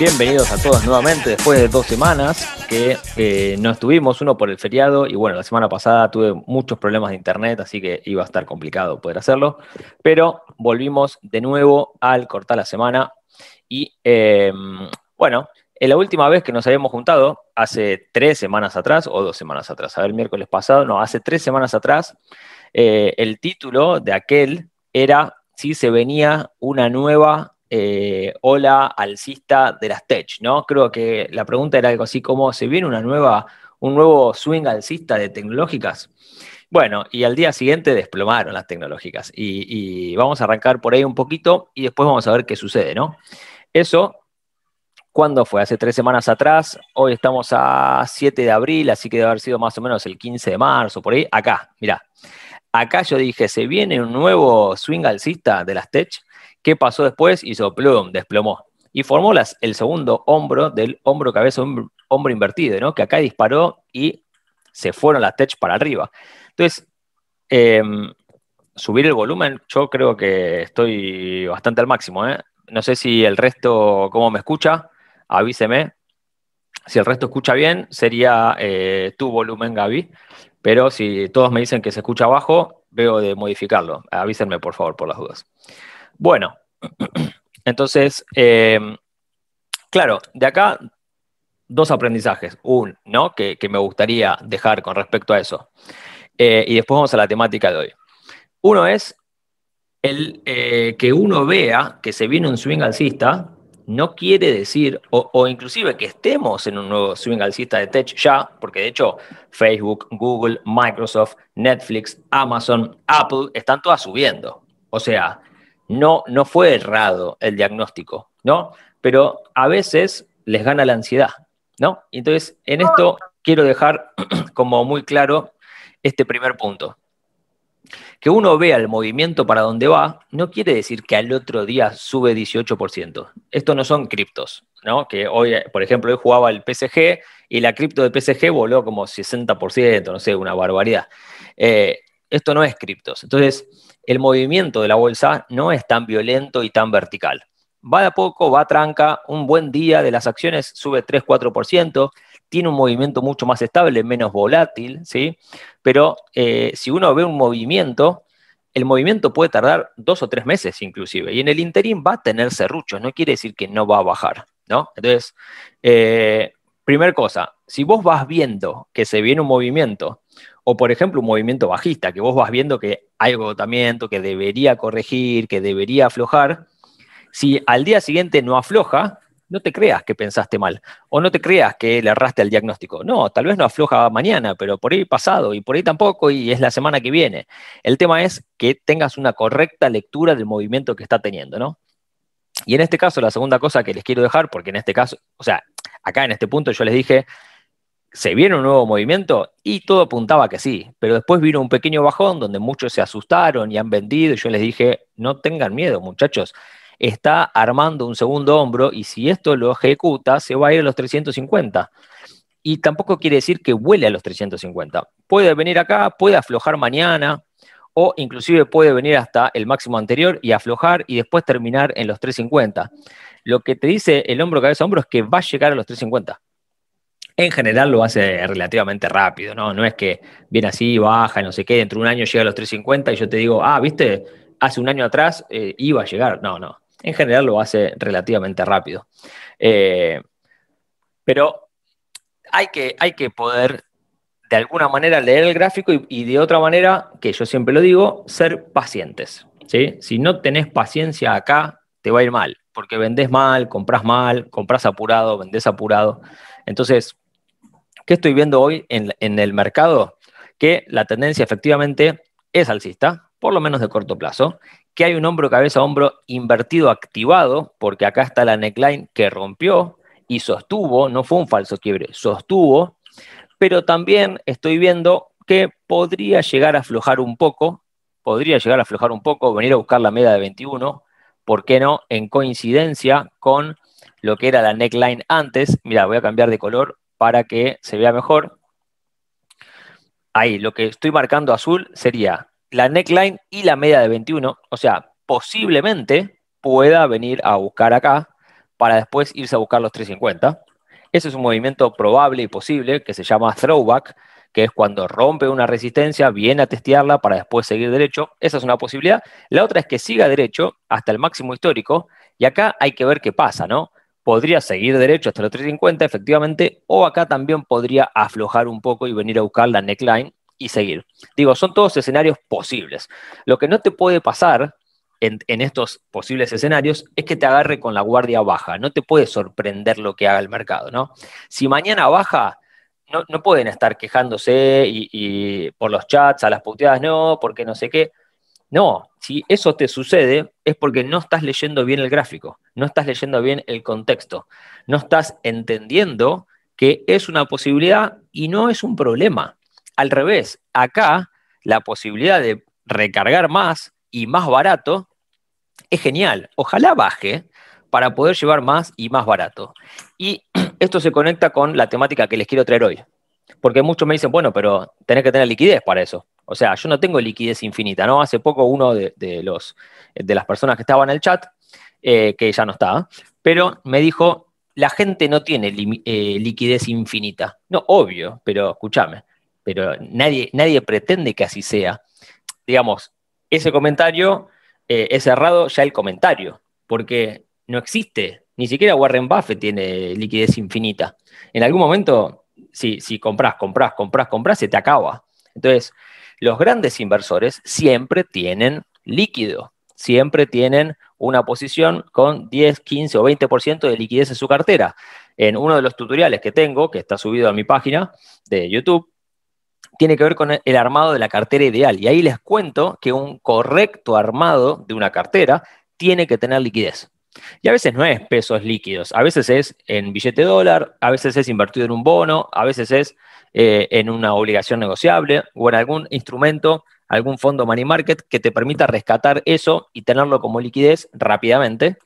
Bienvenidos a todos nuevamente después de dos semanas que eh, no estuvimos, uno por el feriado y bueno, la semana pasada tuve muchos problemas de internet, así que iba a estar complicado poder hacerlo, pero volvimos de nuevo al cortar la semana y eh, bueno, en la última vez que nos habíamos juntado, hace tres semanas atrás o dos semanas atrás, a ver, el miércoles pasado, no, hace tres semanas atrás, eh, el título de aquel era si se venía una nueva eh, hola alcista de las tech, ¿no? Creo que la pregunta era algo así como, ¿se viene una nueva, un nuevo swing alcista de tecnológicas? Bueno, y al día siguiente desplomaron las tecnológicas. Y, vamos a arrancar por ahí un poquito y después vamos a ver qué sucede, ¿no? Eso, ¿cuándo fue? Hace tres semanas atrás. Hoy estamos a 7 de abril, así que debe haber sido más o menos el 15 de marzo, por ahí. Acá, mirá. Acá yo dije, ¿se viene un nuevo swing alcista de las tech? ¿Qué pasó después? Hizo plum, desplomó. Y formó el segundo hombro del hombro cabeza hombro, invertido, ¿no? Que acá disparó y se fueron las tech para arriba. Entonces, em, subir el volumen, yo creo que estoy bastante al máximo. ¿eh? No sé si el resto, cómo me escucha, avíseme. Si el resto escucha bien, sería eh, tu volumen, Gaby. Pero si todos me dicen que se escucha abajo, veo de modificarlo. Avísenme, por favor, por las dudas. Bueno, entonces, em, claro, de acá dos aprendizajes. Un, ¿no? Que, me gustaría dejar con respecto a eso. Eh, y después vamos a la temática de hoy. Uno es el eh, que uno vea que se viene un swing alcista, no quiere decir, o, o, inclusive que estemos en un nuevo swing alcista de tech ya, porque de hecho Facebook, Google, Microsoft, Netflix, Amazon, Apple están todas subiendo. O sea, no, no fue errado el diagnóstico, ¿no? Pero a veces les gana la ansiedad, ¿no? Entonces, en esto quiero dejar como muy claro este primer punto. Que uno vea el movimiento para donde va, no quiere decir que al otro día sube 18%. Esto no son criptos, ¿no? Que hoy, por ejemplo, hoy jugaba el PSG y la cripto del PSG voló como 60%, no sé, una barbaridad. Eh, esto no es criptos. Entonces, el movimiento de la bolsa no es tan violento y tan vertical. Va de a poco, va a tranca, un buen día de las acciones sube 3-4%, tiene un movimiento mucho más estable, menos volátil, ¿sí? Pero eh, si uno ve un movimiento, el movimiento puede tardar dos o tres meses inclusive, y en el interín va a tener serruchos, no quiere decir que no va a bajar, ¿no? Entonces, eh, primer cosa, si vos vas viendo que se viene un movimiento o, por ejemplo, un movimiento bajista, que vos vas viendo que hay agotamiento, que debería corregir, que debería aflojar. Si al día siguiente no afloja, no te creas que pensaste mal o no te creas que le arraste el diagnóstico. No, tal vez no afloja mañana, pero por ahí pasado y por ahí tampoco y es la semana que viene. El tema es que tengas una correcta lectura del movimiento que está teniendo, ¿no? Y en este caso, la segunda cosa que les quiero dejar, porque en este caso, o sea, acá en este punto yo les dije, ¿Se viene un nuevo movimiento? Y todo apuntaba que sí, pero después vino un pequeño bajón donde muchos se asustaron y han vendido. Y yo les dije, no tengan miedo, muchachos. Está armando un segundo hombro y si esto lo ejecuta, se va a ir a los 350. Y tampoco quiere decir que vuele a los 350. Puede venir acá, puede aflojar mañana, o inclusive puede venir hasta el máximo anterior y aflojar y después terminar en los 350. Lo que te dice el hombro cabeza hombro es que va a llegar a los 350 en general lo hace relativamente rápido, ¿no? No es que viene así, baja, no sé qué, dentro de un año llega a los 350 y yo te digo, ah, viste, hace un año atrás eh, iba a llegar. No, no. En general lo hace relativamente rápido. Eh, pero hay que, hay que poder de alguna manera leer el gráfico y, de otra manera, que yo siempre lo digo, ser pacientes. Si no tenés paciencia acá, te va a ir mal, porque vendés mal, compras mal, compras apurado, vendés apurado. Entonces, ¿Qué estoy viendo hoy en, el mercado? Que la tendencia efectivamente es alcista, por lo menos de corto plazo, que hay un hombro cabeza hombro invertido activado, porque acá está la neckline que rompió y sostuvo, no fue un falso quiebre, sostuvo, pero también estoy viendo que podría llegar a aflojar un poco, podría llegar a aflojar un poco, venir a buscar la media de 21, ¿por qué no? En coincidencia con lo que era la neckline antes, mira, voy a cambiar de color para que se vea mejor. Ahí, lo que estoy marcando azul sería la neckline y la media de 21, o sea, posiblemente pueda venir a buscar acá para después irse a buscar los 350. Ese es un movimiento probable y posible que se llama throwback, que es cuando rompe una resistencia, viene a testearla para después seguir derecho. Esa es una posibilidad. La otra es que siga derecho hasta el máximo histórico y acá hay que ver qué pasa, ¿no? podría seguir derecho hasta los 350, efectivamente, o acá también podría aflojar un poco y venir a buscar la neckline y seguir. Digo, son todos escenarios posibles. Lo que no te puede pasar en, estos posibles escenarios es que te agarre con la guardia baja. No te puede sorprender lo que haga el mercado, ¿no? Si mañana baja, no, pueden estar quejándose y, por los chats, a las puteadas, no, porque no sé qué. No, si eso te sucede es porque no estás leyendo bien el gráfico, no estás leyendo bien el contexto, no estás entendiendo que es una posibilidad y no es un problema. Al revés, acá la posibilidad de recargar más y más barato es genial. Ojalá baje para poder llevar más y más barato. Y esto se conecta con la temática que les quiero traer hoy, porque muchos me dicen, bueno, pero tenés que tener liquidez para eso. O sea, yo no tengo liquidez infinita, ¿no? Hace poco uno de, los, de las personas que estaban en el chat, eh, que ya no estaba, pero me dijo, la gente no tiene eh, liquidez infinita. No, obvio, pero escúchame, pero nadie, nadie pretende que así sea. Digamos, ese comentario eh, es cerrado ya el comentario, porque no existe, ni siquiera Warren Buffett tiene liquidez infinita. En algún momento si, compras, compras, compras, compras, se te acaba. Entonces, los grandes inversores siempre tienen líquido, siempre tienen una posición con 10, 15 o 20% de liquidez en su cartera. En uno de los tutoriales que tengo, que está subido a mi página de YouTube, tiene que ver con el armado de la cartera ideal. Y ahí les cuento que un correcto armado de una cartera tiene que tener liquidez. Y a veces no es pesos líquidos, a veces es en billete dólar, a veces es invertido en un bono, a veces es eh, en una obligación negociable o en algún instrumento, algún fondo money market que te permita rescatar eso y tenerlo como liquidez rápidamente.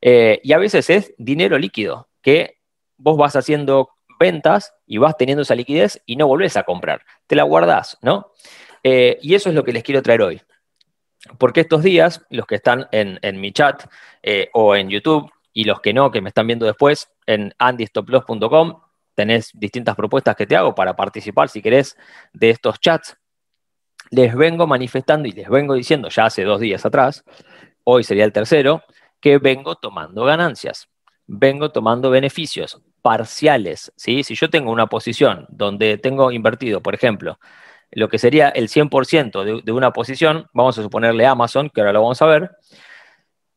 Eh, y a veces es dinero líquido, que vos vas haciendo ventas y vas teniendo esa liquidez y no volvés a comprar, te la guardás, ¿no? Eh, y eso es lo que les quiero traer hoy porque estos días, los que están en, mi chat eh, o en YouTube y los que no, que me están viendo después, en andystoploss.com tenés distintas propuestas que te hago para participar, si querés, de estos chats. Les vengo manifestando y les vengo diciendo ya hace dos días atrás, hoy sería el tercero, que vengo tomando ganancias, vengo tomando beneficios parciales. ¿sí? Si yo tengo una posición donde tengo invertido, por ejemplo, lo que sería el 100% de, una posición, vamos a suponerle Amazon, que ahora lo vamos a ver.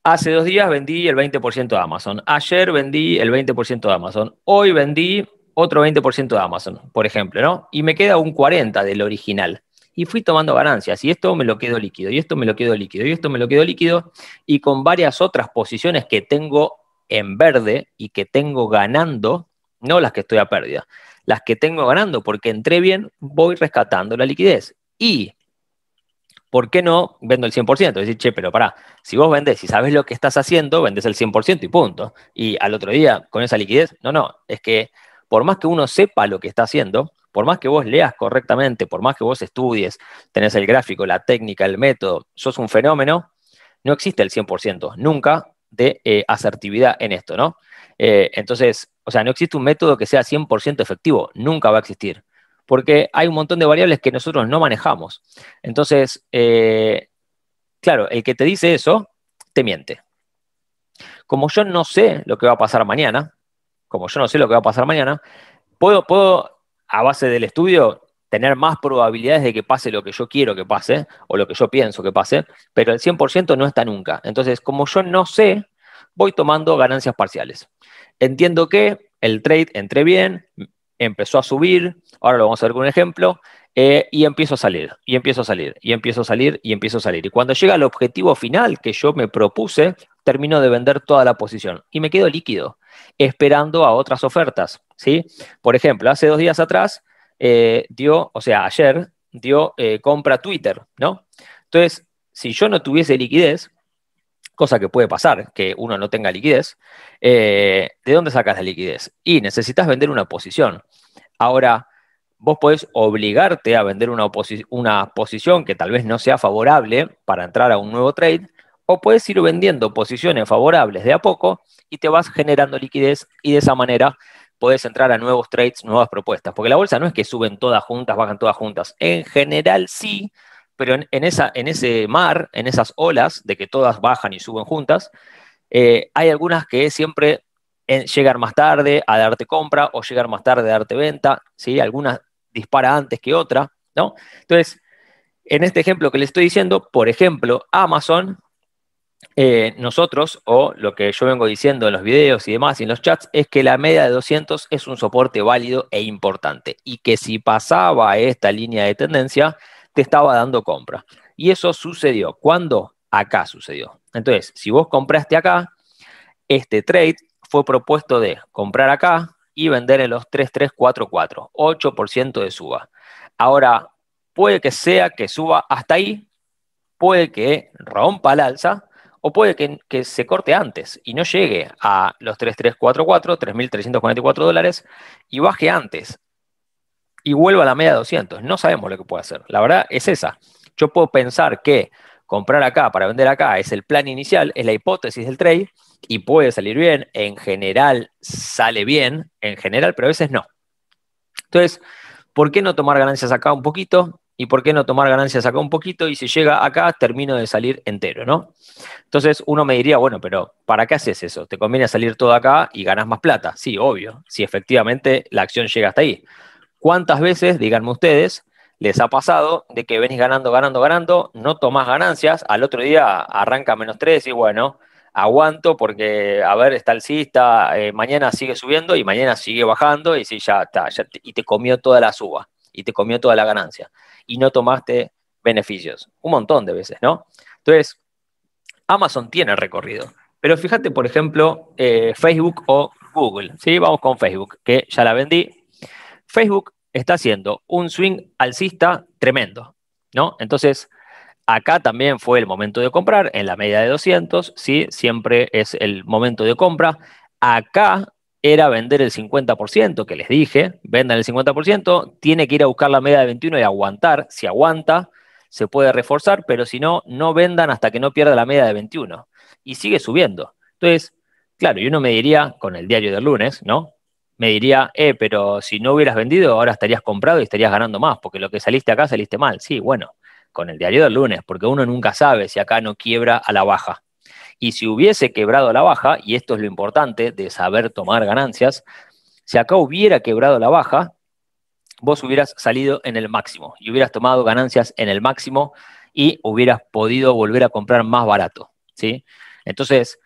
Hace dos días vendí el 20% de Amazon. Ayer vendí el 20% de Amazon. Hoy vendí otro 20% de Amazon, por ejemplo, ¿no? Y me queda un 40% del original. Y fui tomando ganancias. Y esto me lo quedo líquido, y esto me lo quedo líquido, y esto me lo quedo líquido. Y con varias otras posiciones que tengo en verde y que tengo ganando, no las que estoy a pérdida las que tengo ganando, porque entré bien, voy rescatando la liquidez. Y, ¿por qué no vendo el 100%? Decir, che, pero pará, si vos vendés y sabes lo que estás haciendo, vendés el 100% y punto. Y al otro día, con esa liquidez, no, no, es que por más que uno sepa lo que está haciendo, por más que vos leas correctamente, por más que vos estudies, tenés el gráfico, la técnica, el método, sos un fenómeno, no existe el 100%. Nunca de eh, asertividad en esto, ¿no? Eh, entonces, o sea, no existe un método que sea 100% efectivo, nunca va a existir, porque hay un montón de variables que nosotros no manejamos. Entonces, eh, claro, el que te dice eso, te miente. Como yo no sé lo que va a pasar mañana, como yo no sé lo que va a pasar mañana, puedo, puedo a base del estudio, tener más probabilidades de que pase lo que yo quiero que pase o lo que yo pienso que pase, pero el 100% no está nunca. Entonces, como yo no sé, voy tomando ganancias parciales. Entiendo que el trade entré bien, empezó a subir, ahora lo vamos a ver con un ejemplo, eh, y empiezo a salir, y empiezo a salir, y empiezo a salir, y empiezo a salir. Y cuando llega al objetivo final que yo me propuse, termino de vender toda la posición y me quedo líquido, esperando a otras ofertas. ¿sí? Por ejemplo, hace dos días atrás eh, dio, o sea, ayer dio eh, compra Twitter, ¿no? Entonces, si yo no tuviese liquidez, cosa que puede pasar, que uno no tenga liquidez, eh, ¿de dónde sacas la liquidez? Y necesitas vender una posición. Ahora, vos podés obligarte a vender una, una, posición que tal vez no sea favorable para entrar a un nuevo trade, o puedes ir vendiendo posiciones favorables de a poco y te vas generando liquidez y de esa manera podés entrar a nuevos trades, nuevas propuestas. Porque la bolsa no es que suben todas juntas, bajan todas juntas. En general sí, pero en, ese mar, en esas olas de que todas bajan y suben juntas, eh, hay algunas que siempre en eh, llegan más tarde a darte compra o llegar más tarde a darte venta, ¿sí? Algunas dispara antes que otra, ¿no? Entonces, en este ejemplo que le estoy diciendo, por ejemplo, Amazon eh, nosotros, o lo que yo vengo diciendo en los videos y demás y en los chats, es que la media de 200 es un soporte válido e importante y que si pasaba esta línea de tendencia, te estaba dando compra. Y eso sucedió. ¿Cuándo? Acá sucedió. Entonces, si vos compraste acá, este trade fue propuesto de comprar acá y vender en los 3344, 8% de suba. Ahora, puede que sea que suba hasta ahí, puede que rompa la alza, o puede que, se corte antes y no llegue a los 3.344, 3.344 dólares, y baje antes y vuelva a la media de 200. No sabemos lo que puede hacer. La verdad es esa. Yo puedo pensar que comprar acá para vender acá es el plan inicial, es la hipótesis del trade y puede salir bien. En general sale bien, en general, pero a veces no. Entonces, ¿por qué no tomar ganancias acá un poquito? y por qué no tomar ganancias acá un poquito y si llega acá termino de salir entero, ¿no? Entonces uno me diría, bueno, pero ¿para qué haces eso? ¿Te conviene salir todo acá y ganas más plata? Sí, obvio, si efectivamente la acción llega hasta ahí. ¿Cuántas veces, díganme ustedes, les ha pasado de que venís ganando, ganando, ganando, no tomás ganancias, al otro día arranca menos 3 y bueno, aguanto porque, a ver, está alcista, eh, mañana sigue subiendo y mañana sigue bajando y sí, ya está, y te comió toda la suba y te comió toda la ganancia y no tomaste beneficios. Un montón de veces, ¿no? Entonces, Amazon tiene recorrido. Pero fíjate, por ejemplo, eh, Facebook o Google. Sí, vamos con Facebook, que ya la vendí. Facebook está haciendo un swing alcista tremendo, ¿no? Entonces, acá también fue el momento de comprar en la media de 200, ¿sí? Siempre es el momento de compra. Acá era vender el 50%, que les dije, vendan el 50%, tiene que ir a buscar la media de 21 y aguantar, si aguanta, se puede reforzar, pero si no, no vendan hasta que no pierda la media de 21. Y sigue subiendo. Entonces, claro, yo no me diría, con el diario del lunes, ¿no? Me diría, eh, pero si no hubieras vendido, ahora estarías comprado y estarías ganando más, porque lo que saliste acá saliste mal. Sí, bueno, con el diario del lunes, porque uno nunca sabe si acá no quiebra a la baja y si hubiese quebrado la baja, y esto es lo importante de saber tomar ganancias, si acá hubiera quebrado la baja, vos hubieras salido en el máximo y hubieras tomado ganancias en el máximo y hubieras podido volver a comprar más barato. Entonces,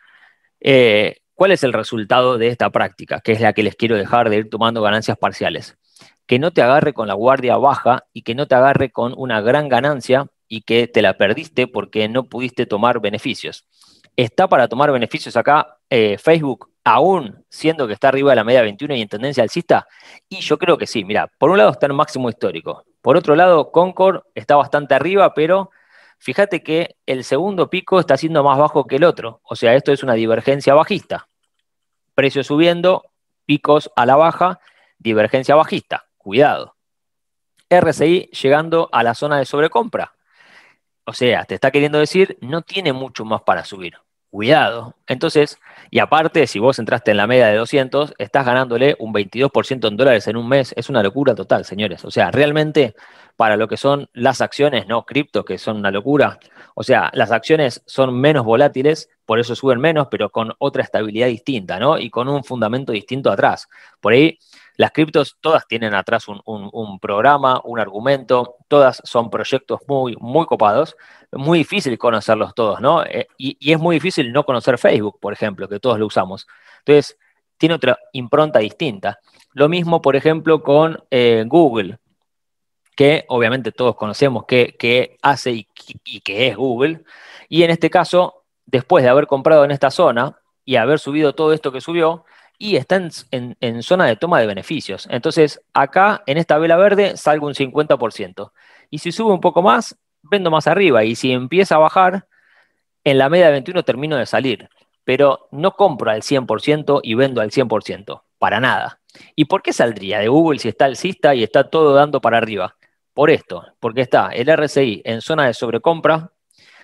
eh, ¿cuál es el resultado de esta práctica? Que es la que les quiero dejar de ir tomando ganancias parciales. Que no te agarre con la guardia baja y que no te agarre con una gran ganancia y que te la perdiste porque no pudiste tomar beneficios. ¿Está para tomar beneficios acá eh, Facebook, aún siendo que está arriba de la media 21 y en tendencia alcista? Y yo creo que sí. Mira, por un lado está en máximo histórico. Por otro lado, Concord está bastante arriba, pero fíjate que el segundo pico está siendo más bajo que el otro. O sea, esto es una divergencia bajista. Precios subiendo, picos a la baja, divergencia bajista. Cuidado. RSI llegando a la zona de sobrecompra. O sea, te está queriendo decir, no tiene mucho más para subir. Cuidado. Entonces, y aparte, si vos entraste en la media de 200, estás ganándole un 22% en dólares en un mes. Es una locura total, señores. O sea, realmente para lo que son las acciones, no cripto, que son una locura. O sea, las acciones son menos volátiles, por eso suben menos, pero con otra estabilidad distinta, ¿no? Y con un fundamento distinto atrás. Por ahí las criptos todas tienen atrás un, programa, un argumento, todas son proyectos muy, muy copados. Muy difícil conocerlos todos, ¿no? Eh, y, es muy difícil no conocer Facebook, por ejemplo, que todos lo usamos. Entonces, tiene otra impronta distinta. Lo mismo, por ejemplo, con eh, Google, que obviamente todos conocemos qué hace y, y que es Google. Y en este caso, después de haber comprado en esta zona y haber subido todo esto que subió, y está en, zona de toma de beneficios. Entonces, acá en esta vela verde salgo un 50%. Y si sube un poco más, vendo más arriba. Y si empieza a bajar, en la media de 21 termino de salir. Pero no compro al 100% y vendo al 100%. Para nada. ¿Y por qué saldría de Google si está alcista y está todo dando para arriba? Por esto, porque está el RSI en zona de sobrecompra,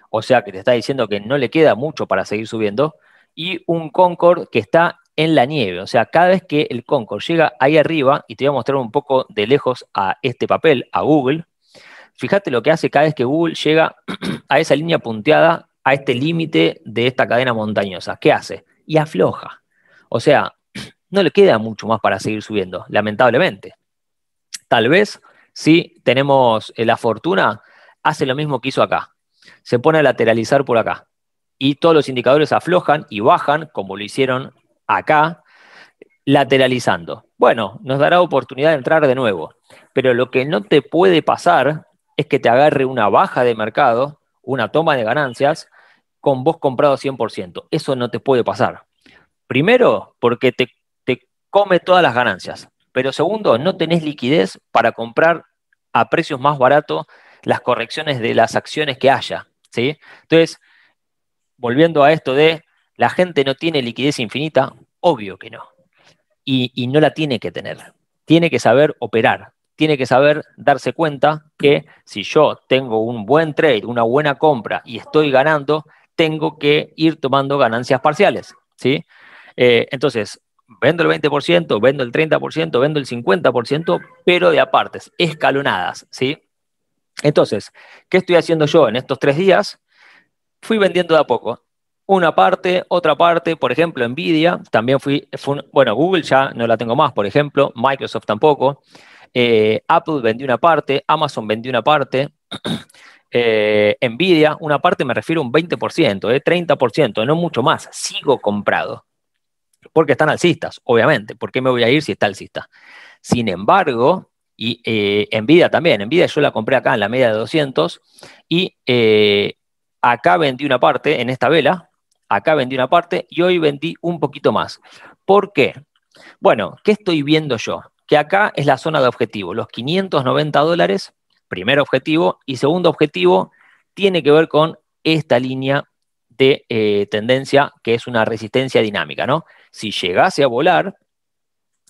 o sea que te está diciendo que no le queda mucho para seguir subiendo, y un Concord que está en la nieve. O sea, cada vez que el Concord llega ahí arriba, y te voy a mostrar un poco de lejos a este papel, a Google, fíjate lo que hace cada vez que Google llega a esa línea punteada, a este límite de esta cadena montañosa. ¿Qué hace? Y afloja. O sea, no le queda mucho más para seguir subiendo, lamentablemente. Tal vez, si tenemos eh, la fortuna, hace lo mismo que hizo acá. Se pone a lateralizar por acá. Y todos los indicadores aflojan y bajan, como lo hicieron acá, lateralizando. Bueno, nos dará oportunidad de entrar de nuevo, pero lo que no te puede pasar es que te agarre una baja de mercado, una toma de ganancias, con vos comprado 100%. Eso no te puede pasar. Primero, porque te, come todas las ganancias, pero segundo, no tenés liquidez para comprar a precios más baratos las correcciones de las acciones que haya. ¿sí? Entonces, volviendo a esto de la gente no tiene liquidez infinita, Obvio que no. Y, no la tiene que tener. Tiene que saber operar. Tiene que saber darse cuenta que si yo tengo un buen trade, una buena compra y estoy ganando, tengo que ir tomando ganancias parciales. ¿sí? Eh, entonces, vendo el 20%, vendo el 30%, vendo el 50%, pero de apartes, escalonadas. ¿sí? Entonces, ¿qué estoy haciendo yo en estos tres días? Fui vendiendo de a poco una parte, otra parte, por ejemplo, Nvidia, también fui, bueno, Google ya no la tengo más, por ejemplo, Microsoft tampoco, eh, Apple vendió una parte, Amazon vendió una parte, eh, Nvidia, una parte me refiero a un 20%, 30%, eh, no mucho más, sigo comprado, porque están alcistas, obviamente, ¿por qué me voy a ir si está alcista? Sin embargo, y Nvidia también, Nvidia yo la compré acá en la media de 200 y acá vendí una parte en esta vela, acá vendí una parte y hoy vendí un poquito más. ¿Por qué? Bueno, ¿qué estoy viendo yo? Que acá es la zona de objetivo, los 590 dólares, primer objetivo, y segundo objetivo tiene que ver con esta línea de eh, tendencia que es una resistencia dinámica, ¿no? Si llegase a volar,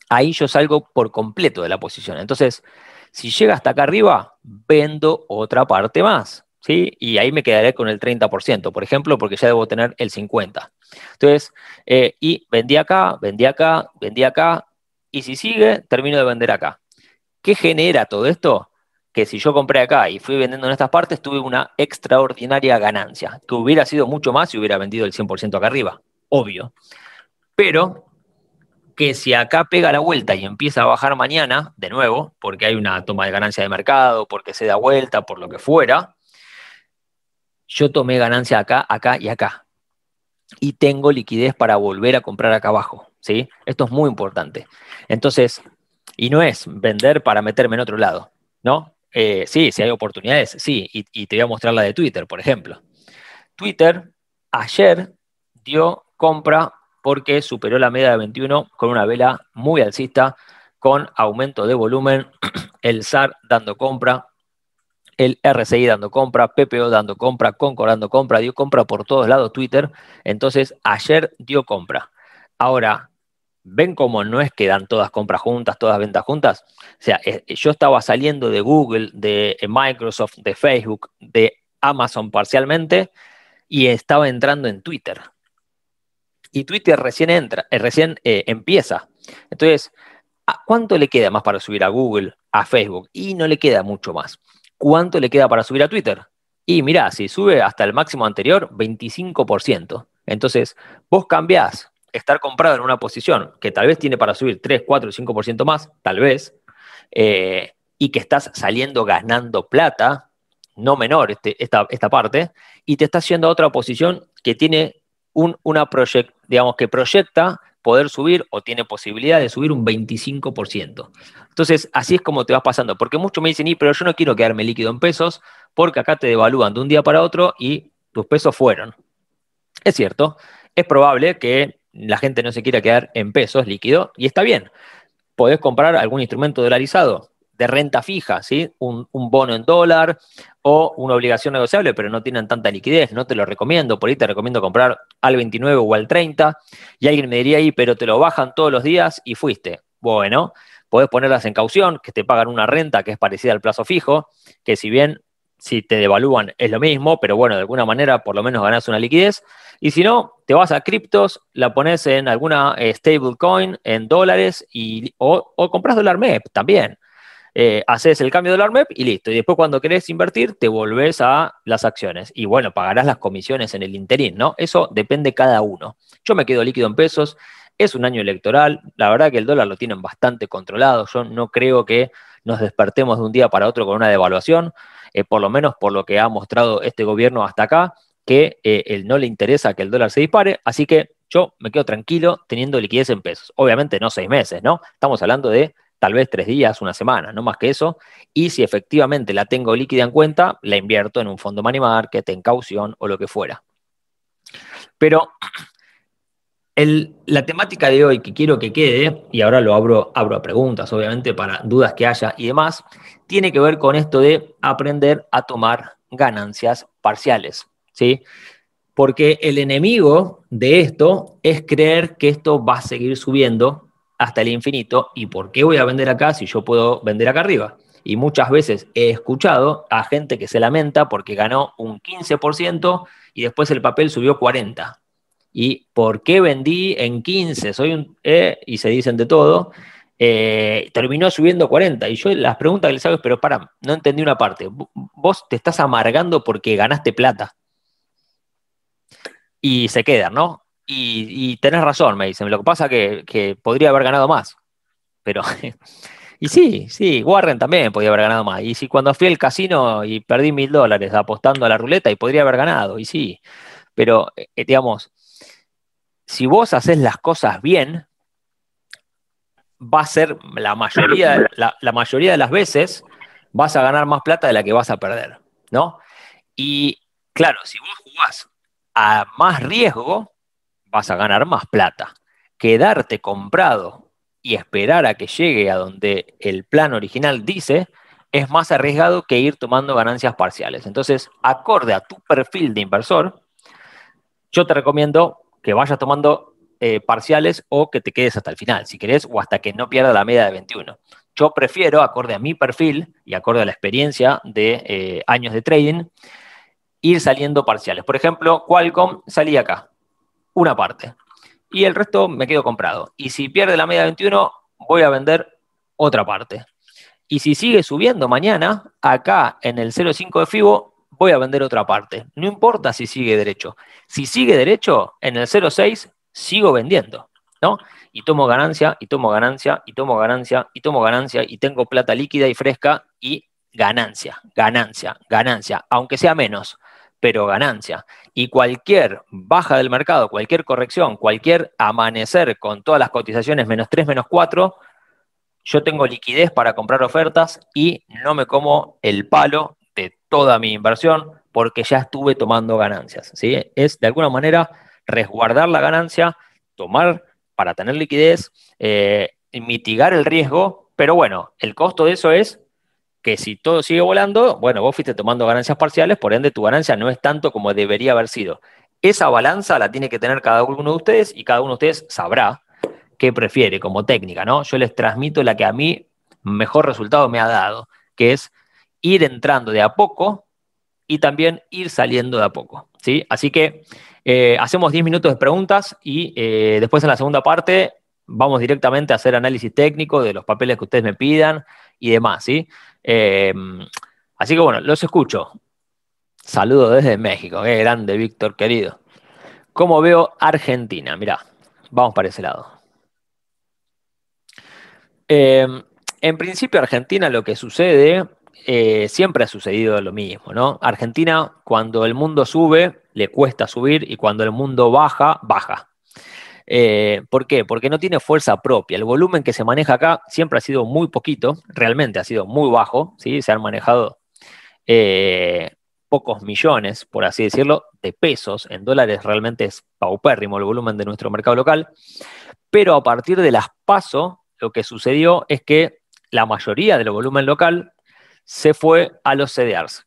ahí yo salgo por completo de la posición. Entonces, si llega hasta acá arriba, vendo otra parte más. ¿sí? Y ahí me quedaré con el 30%, por ejemplo, porque ya debo tener el 50%. Entonces, eh, y vendí acá, vendí acá, vendí acá, y si sigue, termino de vender acá. ¿Qué genera todo esto? Que si yo compré acá y fui vendiendo en estas partes, tuve una extraordinaria ganancia, que hubiera sido mucho más si hubiera vendido el 100% acá arriba, obvio. Pero que si acá pega la vuelta y empieza a bajar mañana, de nuevo, porque hay una toma de ganancia de mercado, porque se da vuelta, por lo que fuera, yo tomé ganancia acá, acá y acá. Y tengo liquidez para volver a comprar acá abajo. ¿sí? Esto es muy importante. Entonces, y no es vender para meterme en otro lado, ¿no? Eh, sí, si hay oportunidades, sí. Y, y te voy a mostrar la de Twitter, por ejemplo. Twitter ayer dio compra porque superó la media de 21 con una vela muy alcista, con aumento de volumen, el SAR dando compra, el RCI dando compra, PPO dando compra, Conco dando compra, dio compra por todos lados Twitter. Entonces, ayer dio compra. Ahora, ¿ven cómo no es que dan todas compras juntas, todas ventas juntas? O sea, eh, yo estaba saliendo de Google, de eh, Microsoft, de Facebook, de Amazon parcialmente y estaba entrando en Twitter. Y Twitter recién entra, eh, recién empieza. Entonces, ¿cuánto le queda más para subir a Google, a Facebook? Y no le queda mucho más. ¿cuánto le queda para subir a Twitter? Y mirá, si sube hasta el máximo anterior, 25%. Entonces, vos cambiás estar comprado en una posición que tal vez tiene para subir 3, 4, 5% más, tal vez, eh, y que estás saliendo ganando plata, no menor este, esta, esta, parte, y te estás yendo a otra posición que tiene un, una digamos, que proyecta poder subir o tiene posibilidad de subir un 25%. Entonces, así es como te vas pasando, porque muchos me dicen, y, pero yo no quiero quedarme líquido en pesos, porque acá te devalúan de un día para otro y tus pesos fueron. Es cierto, es probable que la gente no se quiera quedar en pesos líquido y está bien. Podés comprar algún instrumento dolarizado, de renta fija, ¿sí? Un, bono en dólar o una obligación negociable, pero no tienen tanta liquidez, no te lo recomiendo, por ahí te recomiendo comprar al 29 o al 30, y alguien me diría ahí, pero te lo bajan todos los días y fuiste. Bueno, podés ponerlas en caución, que te pagan una renta que es parecida al plazo fijo, que si bien si te devalúan es lo mismo, pero bueno, de alguna manera por lo menos ganás una liquidez. Y si no, te vas a criptos, la pones en alguna eh, stablecoin, en dólares, y, o, o compras dólar MEP también. Eh, haces el cambio de ARMEP y listo. Y después cuando querés invertir, te volvés a las acciones. Y bueno, pagarás las comisiones en el interín, ¿no? Eso depende cada uno. Yo me quedo líquido en pesos, es un año electoral, la verdad que el dólar lo tienen bastante controlado, yo no creo que nos despertemos de un día para otro con una devaluación, eh, por lo menos por lo que ha mostrado este gobierno hasta acá, que él eh, no le interesa que el dólar se dispare, así que yo me quedo tranquilo teniendo liquidez en pesos. Obviamente no seis meses, ¿no? Estamos hablando de tal vez tres días, una semana, no más que eso. Y si efectivamente la tengo líquida en cuenta, la invierto en un fondo money market, en caución o lo que fuera. Pero la temática de hoy que quiero que quede, y ahora lo abro, abro a preguntas, obviamente, para dudas que haya y demás, tiene que ver con esto de aprender a tomar ganancias parciales. ¿sí? Porque el enemigo de esto es creer que esto va a seguir subiendo hasta el infinito. ¿Y por qué voy a vender acá si yo puedo vender acá arriba? Y muchas veces he escuchado a gente que se lamenta porque ganó un 15% y después el papel subió 40%. ¿Y por qué vendí en 15? Soy un... E y se dicen de todo. Eh, terminó subiendo 40. Y yo las preguntas que les hago es, pero para, no entendí una parte. Vos te estás amargando porque ganaste plata. Y se queda ¿no? Y, tenés razón, me dicen. Lo que pasa es que, podría haber ganado más. Pero. y sí, sí, Warren también podía haber ganado más. Y sí, cuando fui al casino y perdí mil dólares apostando a la ruleta y podría haber ganado, y sí. Pero, eh, eh, digamos, si vos haces las cosas bien, va a ser la mayoría, la, mayoría de las veces vas a ganar más plata de la que vas a perder, ¿no? Y claro, si vos jugás a más riesgo, vas a ganar más plata. Quedarte comprado y esperar a que llegue a donde el plan original dice es más arriesgado que ir tomando ganancias parciales. Entonces, acorde a tu perfil de inversor, yo te recomiendo que vayas tomando eh, parciales o que te quedes hasta el final, si querés, o hasta que no pierda la media de 21. Yo prefiero, acorde a mi perfil y acorde a la experiencia de eh, años de trading, ir saliendo parciales. Por ejemplo, Qualcomm salía acá, una parte. Y el resto me quedo comprado. Y si pierde la media 21, voy a vender otra parte. Y si sigue subiendo mañana, acá en el 0,5 de FIBO, voy a vender otra parte. No importa si sigue derecho. Si sigue derecho, en el 0,6 sigo vendiendo, ¿no? Y tomo ganancia, y tomo ganancia, y tomo ganancia, y tomo ganancia, y tengo plata líquida y fresca, y ganancia, ganancia, ganancia, aunque sea menos pero ganancia. Y cualquier baja del mercado, cualquier corrección, cualquier amanecer con todas las cotizaciones menos 3, menos 4, yo tengo liquidez para comprar ofertas y no me como el palo de toda mi inversión porque ya estuve tomando ganancias. ¿sí? Es de alguna manera resguardar la ganancia, tomar para tener liquidez, eh, mitigar el riesgo, pero bueno, el costo de eso es que si todo sigue volando, bueno, vos fuiste tomando ganancias parciales, por ende tu ganancia no es tanto como debería haber sido. Esa balanza la tiene que tener cada uno de ustedes y cada uno de ustedes sabrá qué prefiere como técnica, ¿no? Yo les transmito la que a mí mejor resultado me ha dado, que es ir entrando de a poco y también ir saliendo de a poco, ¿sí? Así que eh, hacemos 10 minutos de preguntas y eh, después en la segunda parte vamos directamente a hacer análisis técnico de los papeles que ustedes me pidan y demás, ¿sí? sí Em, así que bueno, los escucho. Saludo desde México. Qué grande, Víctor, querido. ¿Cómo veo Argentina? Mirá, vamos para ese lado. Em, en principio, Argentina lo que sucede, eh, siempre ha sucedido lo mismo, ¿no? Argentina, cuando el mundo sube, le cuesta subir y cuando el mundo baja, baja. Eh, ¿Por qué? Porque no tiene fuerza propia. El volumen que se maneja acá siempre ha sido muy poquito, realmente ha sido muy bajo, ¿sí? se han manejado eh, pocos millones, por así decirlo, de pesos. En dólares realmente es paupérrimo el volumen de nuestro mercado local. Pero a partir de las PASO, lo que sucedió es que la mayoría del volumen local se fue a los CDRs,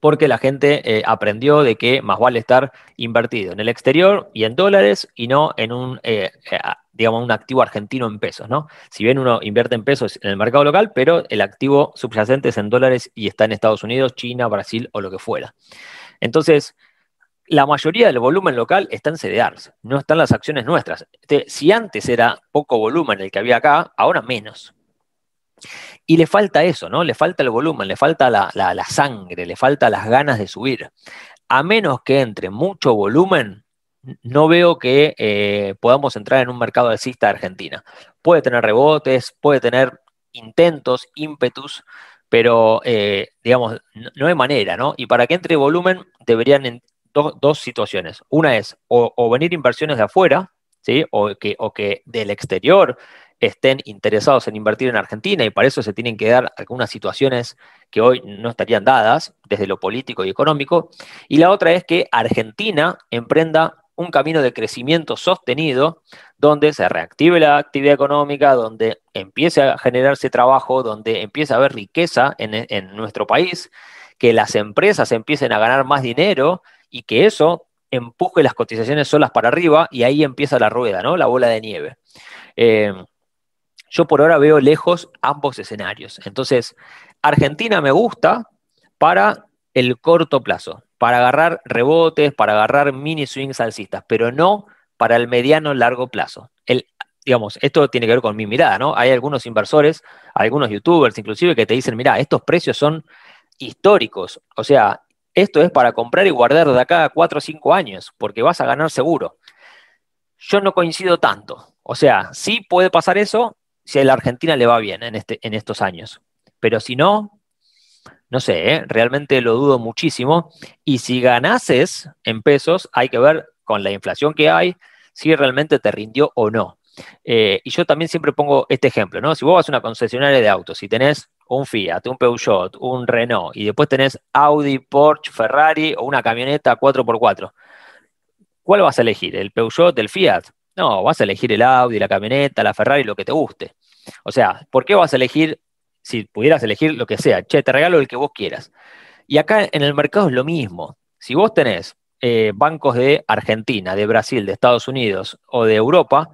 porque la gente eh, aprendió de que más vale estar invertido en el exterior y en dólares y no en un, eh, eh, digamos, un activo argentino en pesos, ¿no? Si bien uno invierte en pesos en el mercado local, pero el activo subyacente es en dólares y está en Estados Unidos, China, Brasil o lo que fuera. Entonces, la mayoría del volumen local está en CDRs, no están las acciones nuestras. Este, si antes era poco volumen el que había acá, ahora menos. Y le falta eso, ¿no? Le falta el volumen, le falta la, sangre, le falta las ganas de subir. A menos que entre mucho volumen, no veo que eh, podamos entrar en un mercado alcista de Argentina. Puede tener rebotes, puede tener intentos, ímpetus, pero eh, digamos, no, hay manera, ¿no? Y para que entre volumen deberían en dos situaciones. Una es o, venir inversiones de afuera, ¿sí? o que del exterior estén interesados en invertir en Argentina y para eso se tienen que dar algunas situaciones que hoy no estarían dadas desde lo político y económico. Y la otra es que Argentina emprenda un camino de crecimiento sostenido donde se reactive la actividad económica, donde empiece a generarse trabajo, donde empiece a haber riqueza en, nuestro país, que las empresas empiecen a ganar más dinero y que eso empuje las cotizaciones solas para arriba y ahí empieza la rueda, ¿no? La bola de nieve. Eh, yo por ahora veo lejos ambos escenarios. Entonces, Argentina me gusta para el corto plazo, para agarrar rebotes, para agarrar mini swings alcistas, pero no para el mediano largo plazo. El, digamos, esto tiene que ver con mi mirada, ¿no? Hay algunos inversores, algunos youtubers inclusive, que te dicen, mira, estos precios son históricos, o sea, esto es para comprar y guardar de acá a 4 o 5 años, porque vas a ganar seguro. Yo no coincido tanto. O sea, sí puede pasar eso, si a la Argentina le va bien en, este, en estos años. Pero si no, no sé, ¿eh? realmente lo dudo muchísimo. Y si ganases en pesos, hay que ver con la inflación que hay si realmente te rindió o no. Eh, y yo también siempre pongo este ejemplo, ¿no? Si vos vas a una concesionaria de autos y tenés un Fiat, un Peugeot, un Renault, y después tenés Audi, Porsche, Ferrari o una camioneta 4x4, ¿cuál vas a elegir? ¿El Peugeot, el Fiat? No, vas a elegir el Audi, la camioneta, la Ferrari, lo que te guste. O sea, ¿por qué vas a elegir, si pudieras elegir lo que sea? Che, te regalo el que vos quieras. Y acá en el mercado es lo mismo. Si vos tenés eh, bancos de Argentina, de Brasil, de Estados Unidos o de Europa,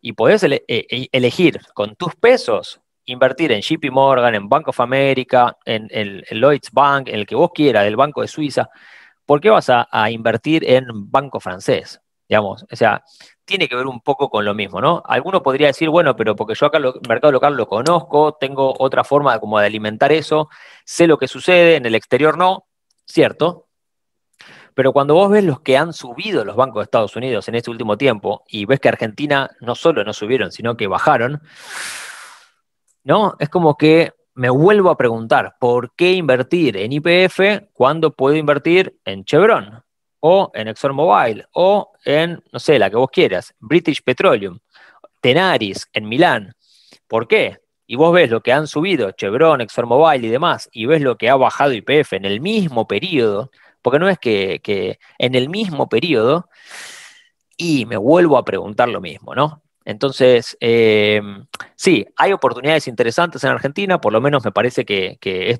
y podés eh, e-, elegir con tus pesos invertir en JP Morgan, en Bank of America, en el Lloyds Bank, en el que vos quieras, del Banco de Suiza, ¿por qué vas a, a invertir en banco francés? Digamos, o sea, tiene que ver un poco con lo mismo, ¿no? Alguno podría decir, bueno, pero porque yo acá el mercado local lo conozco, tengo otra forma como de alimentar eso, sé lo que sucede, en el exterior no, cierto. Pero cuando vos ves los que han subido los bancos de Estados Unidos en este último tiempo y ves que Argentina no solo no subieron, sino que bajaron, ¿no? Es como que me vuelvo a preguntar, ¿por qué invertir en IPF cuando puedo invertir en Chevron? o en ExxonMobil, o en, no sé, la que vos quieras, British Petroleum, Tenaris, en Milán. ¿Por qué? Y vos ves lo que han subido Chevron, ExxonMobil y demás, y ves lo que ha bajado YPF en el mismo periodo, porque no es que, que en el mismo periodo, y me vuelvo a preguntar lo mismo, ¿no? Entonces, em, sí, hay oportunidades interesantes en Argentina, por lo menos me parece que, este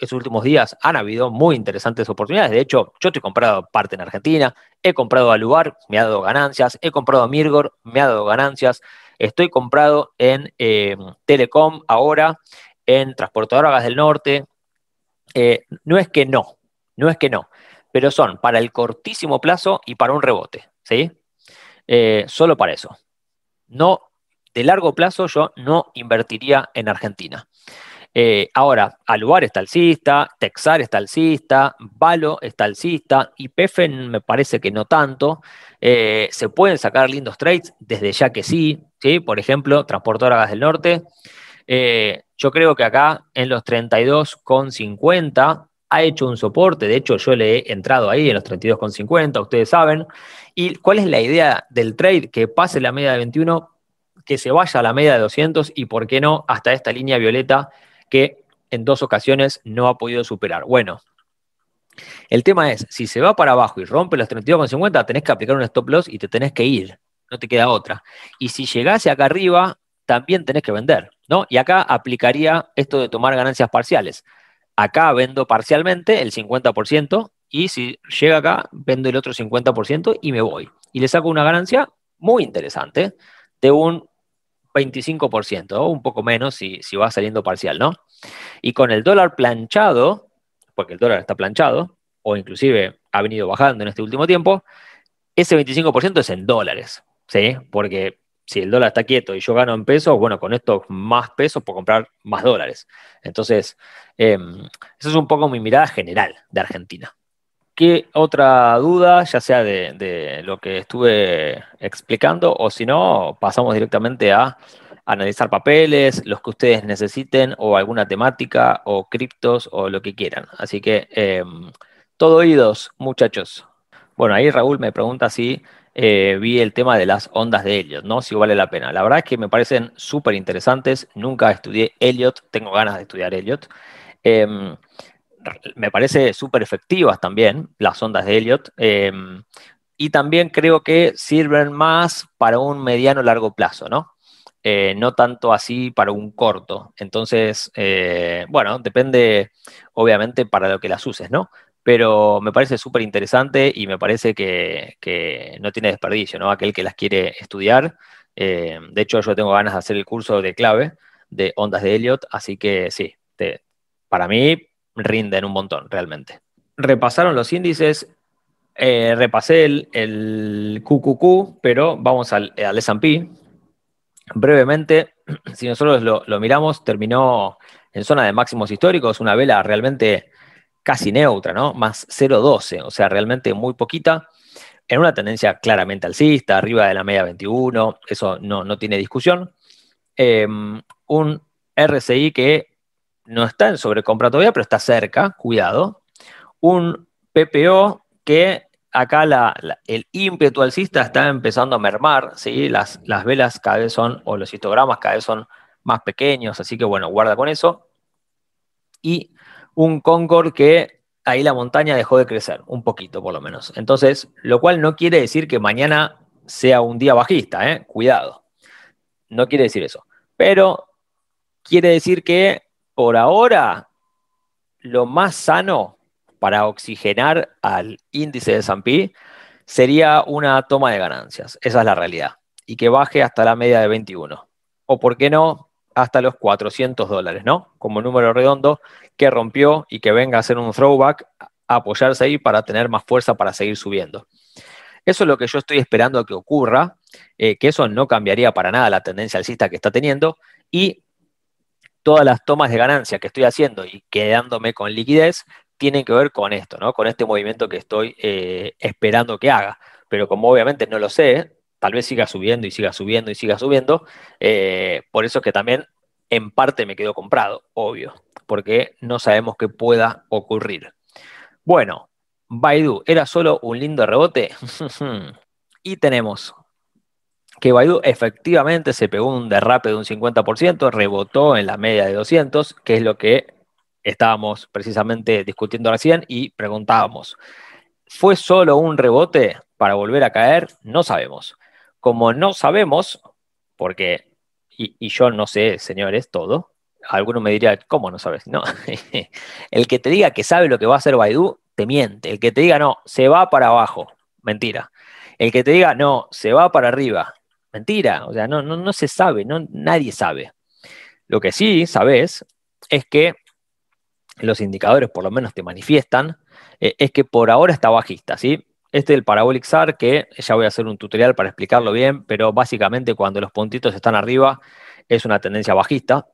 estos últimos días han habido muy interesantes oportunidades. De hecho, yo estoy comprado parte en Argentina, he comprado a Lugar, me ha dado ganancias, he comprado a Mirgor, me ha dado ganancias, estoy comprado en em, Telecom ahora, en Gas del Norte. Eh, no es que no, no es que no, pero son para el cortísimo plazo y para un rebote, ¿sí? Eh, solo para eso no, de largo plazo yo no invertiría en Argentina. Eh, ahora, Aluar está alcista, Texar está alcista, Valo está alcista, IPF me parece que no tanto. Eh, se pueden sacar lindos trades desde ya que sí, ¿sí? por ejemplo, a Gas del Norte. Eh, yo creo que acá en los 32,50 ha hecho un soporte, de hecho yo le he entrado ahí en los 32,50, ustedes saben. ¿Y cuál es la idea del trade? Que pase la media de 21, que se vaya a la media de 200 y, ¿por qué no?, hasta esta línea violeta que en dos ocasiones no ha podido superar. Bueno, el tema es, si se va para abajo y rompe los 32,50, tenés que aplicar un stop loss y te tenés que ir, no te queda otra. Y si llegase acá arriba, también tenés que vender, ¿no? Y acá aplicaría esto de tomar ganancias parciales acá vendo parcialmente el 50% y si llega acá vendo el otro 50% y me voy. Y le saco una ganancia muy interesante de un 25%, un poco menos si, si va saliendo parcial, ¿no? Y con el dólar planchado, porque el dólar está planchado, o inclusive ha venido bajando en este último tiempo, ese 25% es en dólares, ¿sí? Porque si el dólar está quieto y yo gano en pesos, bueno, con esto más pesos por comprar más dólares. Entonces, em, esa es un poco mi mirada general de Argentina. ¿Qué otra duda, ya sea de, lo que estuve explicando, o si no, pasamos directamente a analizar papeles, los que ustedes necesiten, o alguna temática, o criptos, o lo que quieran. Así que, em, todo oídos, muchachos. Bueno, ahí Raúl me pregunta si eh, vi el tema de las ondas de Elliot, ¿no? Si vale la pena. La verdad es que me parecen súper interesantes. Nunca estudié Elliot, tengo ganas de estudiar Elliot. Em, me parece súper efectivas también las ondas de Elliot. Em, y también creo que sirven más para un mediano largo plazo, ¿no? Eh, no tanto así para un corto. Entonces, eh, bueno, depende obviamente para lo que las uses, ¿no? pero me parece súper interesante y me parece que, no tiene desperdicio, ¿no? Aquel que las quiere estudiar. Eh, de hecho, yo tengo ganas de hacer el curso de clave de ondas de Elliot, así que sí, para mí rinden un montón realmente. Repasaron los índices, eh, repasé el, el, QQQ, pero vamos al, al S&P. Brevemente, si nosotros lo miramos, terminó en zona de máximos históricos, una vela realmente casi neutra, ¿no? Más 0,12, o sea, realmente muy poquita, en una tendencia claramente alcista, arriba de la media 21, eso no, tiene discusión. Em, un RSI que no está en sobrecompra todavía, pero está cerca, cuidado. Un PPO que acá el ímpetu alcista está empezando a mermar, ¿sí? Las, las, velas cada vez son, o los histogramas cada vez son más pequeños, así que bueno, guarda con eso. Y un Concord que ahí la montaña dejó de crecer, un poquito por lo menos. Entonces, lo cual no quiere decir que mañana sea un día bajista, ¿eh? cuidado. No quiere decir eso. Pero quiere decir que por ahora lo más sano para oxigenar al índice de S&P sería una toma de ganancias. Esa es la realidad. Y que baje hasta la media de 21. O por qué no, hasta los 400 dólares, ¿no? Como número redondo que rompió y que venga a hacer un throwback, apoyarse ahí para tener más fuerza para seguir subiendo. Eso es lo que yo estoy esperando que ocurra, eh, que eso no cambiaría para nada la tendencia alcista que está teniendo y todas las tomas de ganancia que estoy haciendo y quedándome con liquidez tienen que ver con esto, ¿no? Con este movimiento que estoy eh, esperando que haga. Pero como obviamente no lo sé, tal vez siga subiendo y siga subiendo y siga subiendo. Eh, por eso es que también en parte me quedo comprado, obvio, porque no sabemos qué pueda ocurrir. Bueno, Baidu, ¿era solo un lindo rebote? y tenemos que Baidu efectivamente se pegó un derrape de un 50%, rebotó en la media de 200, que es lo que estábamos precisamente discutiendo recién y preguntábamos, ¿fue solo un rebote para volver a caer? No sabemos como no sabemos, porque, y, yo no sé, señores, todo, alguno me diría, ¿cómo no sabes? No, el que te diga que sabe lo que va a hacer Baidu, te miente. El que te diga, no, se va para abajo, mentira. El que te diga, no, se va para arriba, mentira. O sea, no, no, se sabe, no, nadie sabe. Lo que sí sabes es que los indicadores por lo menos te manifiestan, eh, es que por ahora está bajista, ¿sí? Este es el Parabolic SAR, que ya voy a hacer un tutorial para explicarlo bien, pero básicamente cuando los puntitos están arriba es una tendencia bajista,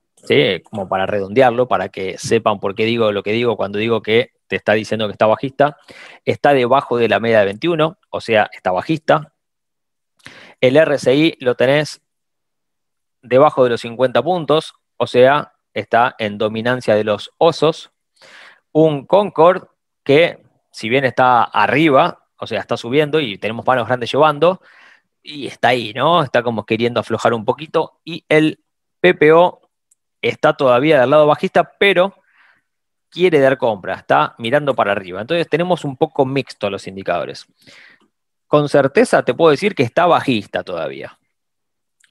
como para redondearlo, para que sepan por qué digo lo que digo cuando digo que te está diciendo que está bajista. Está debajo de la media de 21, o sea, está bajista. El RSI lo tenés debajo de los 50 puntos, o sea, está en dominancia de los osos. Un Concord que, si bien está arriba, o sea, está subiendo y tenemos manos grandes llevando, y está ahí, ¿no? Está como queriendo aflojar un poquito, y el PPO está todavía del lado bajista, pero quiere dar compra, está mirando para arriba. Entonces tenemos un poco mixto los indicadores. Con certeza te puedo decir que está bajista todavía.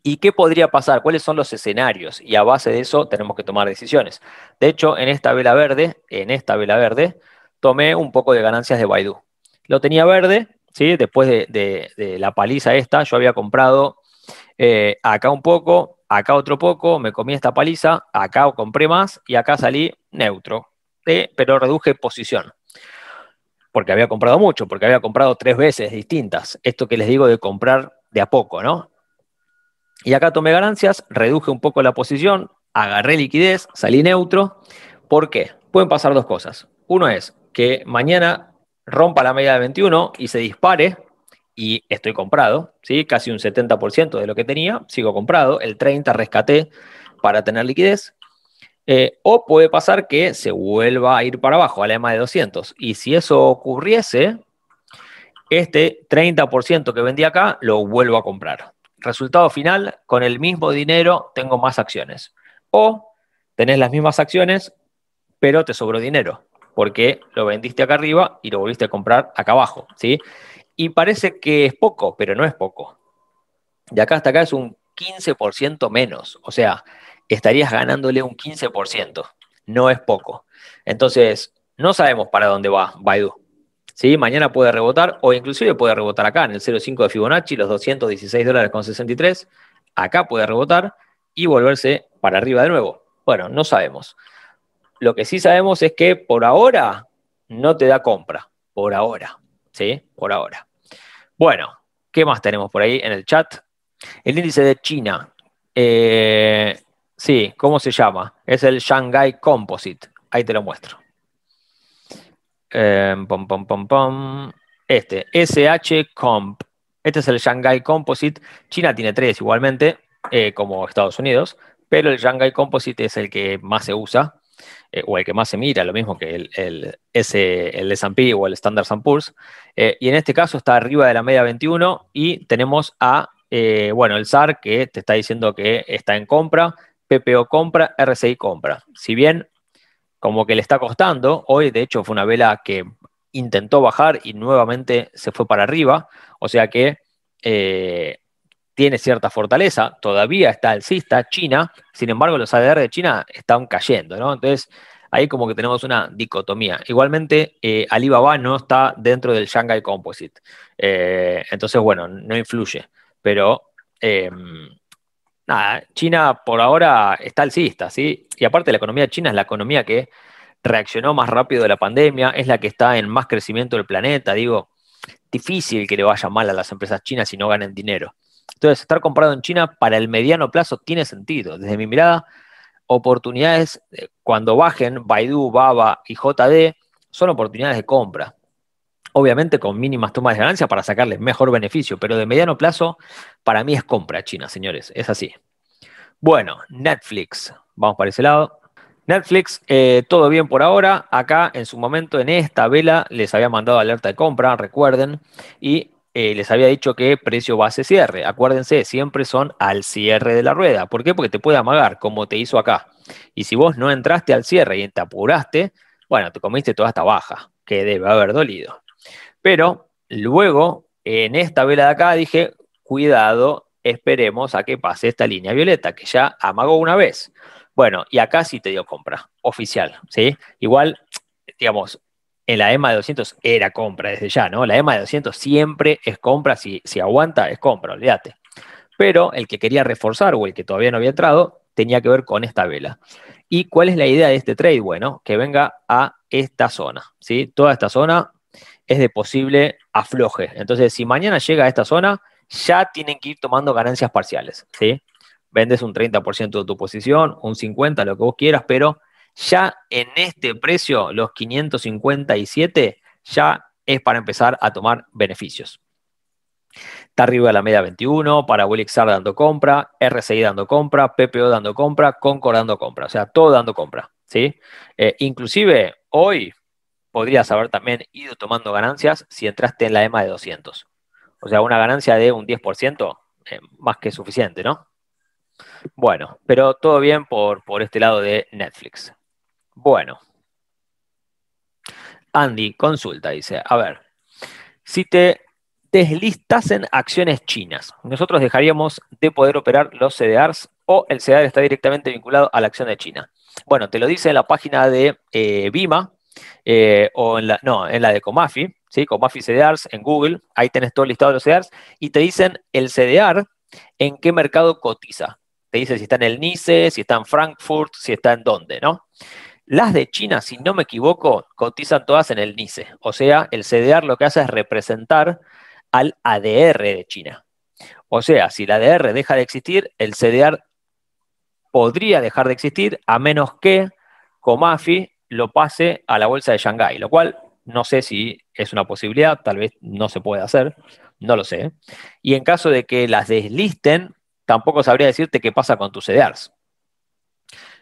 ¿Y qué podría pasar? ¿Cuáles son los escenarios? Y a base de eso tenemos que tomar decisiones. De hecho, en esta vela verde, en esta vela verde, tomé un poco de ganancias de Baidu lo tenía verde, ¿sí? Después de, la paliza esta, yo había comprado eh, acá un poco, acá otro poco, me comí esta paliza, acá compré más y acá salí neutro, pero reduje posición. Porque había comprado mucho, porque había comprado tres veces distintas. Esto que les digo de comprar de a poco, ¿no? Y acá tomé ganancias, reduje un poco la posición, agarré liquidez, salí neutro. ¿Por qué? Pueden pasar dos cosas. Uno es que mañana rompa la media de 21 y se dispare, y estoy comprado, ¿sí? casi un 70% de lo que tenía, sigo comprado, el 30% rescaté para tener liquidez. Eh, o puede pasar que se vuelva a ir para abajo, a la EMA de 200. Y si eso ocurriese, este 30% que vendí acá lo vuelvo a comprar. Resultado final, con el mismo dinero tengo más acciones. O tenés las mismas acciones, pero te sobró dinero porque lo vendiste acá arriba y lo volviste a comprar acá abajo, ¿sí? Y parece que es poco, pero no es poco. De acá hasta acá es un 15% menos, o sea, estarías ganándole un 15%, no es poco. Entonces, no sabemos para dónde va Baidu. ¿Sí? Mañana puede rebotar o inclusive puede rebotar acá en el 0,5 de Fibonacci, los 216 dólares con 63. Acá puede rebotar y volverse para arriba de nuevo. Bueno, no sabemos. Lo que sí sabemos es que por ahora no te da compra, por ahora, ¿sí? Por ahora. Bueno, ¿qué más tenemos por ahí en el chat? El índice de China. Eh, sí, ¿cómo se llama? Es el Shanghai Composite. Ahí te lo muestro. Em, pom, pom, Este, SH Comp. Este es el Shanghai Composite. China tiene tres igualmente, eh, como Estados Unidos, pero el Shanghai Composite es el que más se usa. Eh, o el que más se mira, lo mismo que el, el, el S&P o el Standard Poor's, eh, y en este caso está arriba de la media 21 y tenemos a, eh, bueno, el SAR que te está diciendo que está en compra, PPO compra, RSI compra. Si bien como que le está costando, hoy de hecho fue una vela que intentó bajar y nuevamente se fue para arriba, o sea que tiene cierta fortaleza, todavía está alcista China, sin embargo los ADR de China están cayendo, ¿no? Entonces, ahí como que tenemos una dicotomía. Igualmente, eh, Alibaba no está dentro del Shanghai Composite, eh, entonces, bueno, no influye, pero... Em, nada, China por ahora está alcista, ¿sí? Y aparte la economía china es la economía que reaccionó más rápido de la pandemia, es la que está en más crecimiento del planeta, digo, difícil que le vaya mal a las empresas chinas si no ganen dinero. Entonces, estar comprado en China para el mediano plazo tiene sentido. Desde mi mirada, oportunidades eh, cuando bajen Baidu, Baba y JD son oportunidades de compra. Obviamente con mínimas tomas de ganancia para sacarles mejor beneficio, pero de mediano plazo para mí es compra China, señores, es así. Bueno, Netflix, vamos para ese lado. Netflix, eh, todo bien por ahora. Acá en su momento, en esta vela, les había mandado alerta de compra, recuerden, y eh, les había dicho que precio base cierre. Acuérdense, siempre son al cierre de la rueda. ¿Por qué? Porque te puede amagar, como te hizo acá. Y si vos no entraste al cierre y te apuraste, bueno, te comiste toda esta baja, que debe haber dolido. Pero luego, en esta vela de acá, dije, cuidado, esperemos a que pase esta línea violeta, que ya amagó una vez. Bueno, y acá sí te dio compra, oficial, ¿sí? Igual, digamos, en la EMA de 200 era compra desde ya, ¿no? La EMA de 200 siempre es compra, si, aguanta es compra, olvídate. Pero el que quería reforzar o el que todavía no había entrado tenía que ver con esta vela. ¿Y cuál es la idea de este trade? Bueno, que venga a esta zona, ¿sí? Toda esta zona es de posible afloje. Entonces, si mañana llega a esta zona, ya tienen que ir tomando ganancias parciales, ¿sí? Vendes un 30% de tu posición, un 50%, lo que vos quieras, pero ya en este precio, los 557, ya es para empezar a tomar beneficios. Está arriba de la media 21, para SAR dando compra, RCI dando compra, PPO dando compra, Concord dando compra, o sea, todo dando compra. ¿sí? Eh, inclusive hoy podrías haber también ido tomando ganancias si entraste en la EMA de 200. O sea, una ganancia de un 10%, eh, más que suficiente, ¿no? Bueno, pero todo bien por, por este lado de Netflix. Bueno. Andy, consulta, dice, a ver, si te deslistasen acciones chinas, nosotros dejaríamos de poder operar los CDRs o el CDR está directamente vinculado a la acción de China. Bueno, te lo dice en la página de eh, Bima eh, o en la, no, en la de Comafi, ¿sí? Comafi CDRs en Google, ahí tenés todo listado de los CDRs y te dicen el CDR en qué mercado cotiza. Te dice si está en el NICE, si está en Frankfurt, si está en dónde, ¿no? Las de China, si no me equivoco, cotizan todas en el NICE. O sea, el CDR lo que hace es representar al ADR de China. O sea, si el ADR deja de existir, el CDR podría dejar de existir a menos que Comafi lo pase a la bolsa de Shanghái, lo cual no sé si es una posibilidad, tal vez no se puede hacer, no lo sé. Y en caso de que las deslisten, tampoco sabría decirte qué pasa con tus CDRs.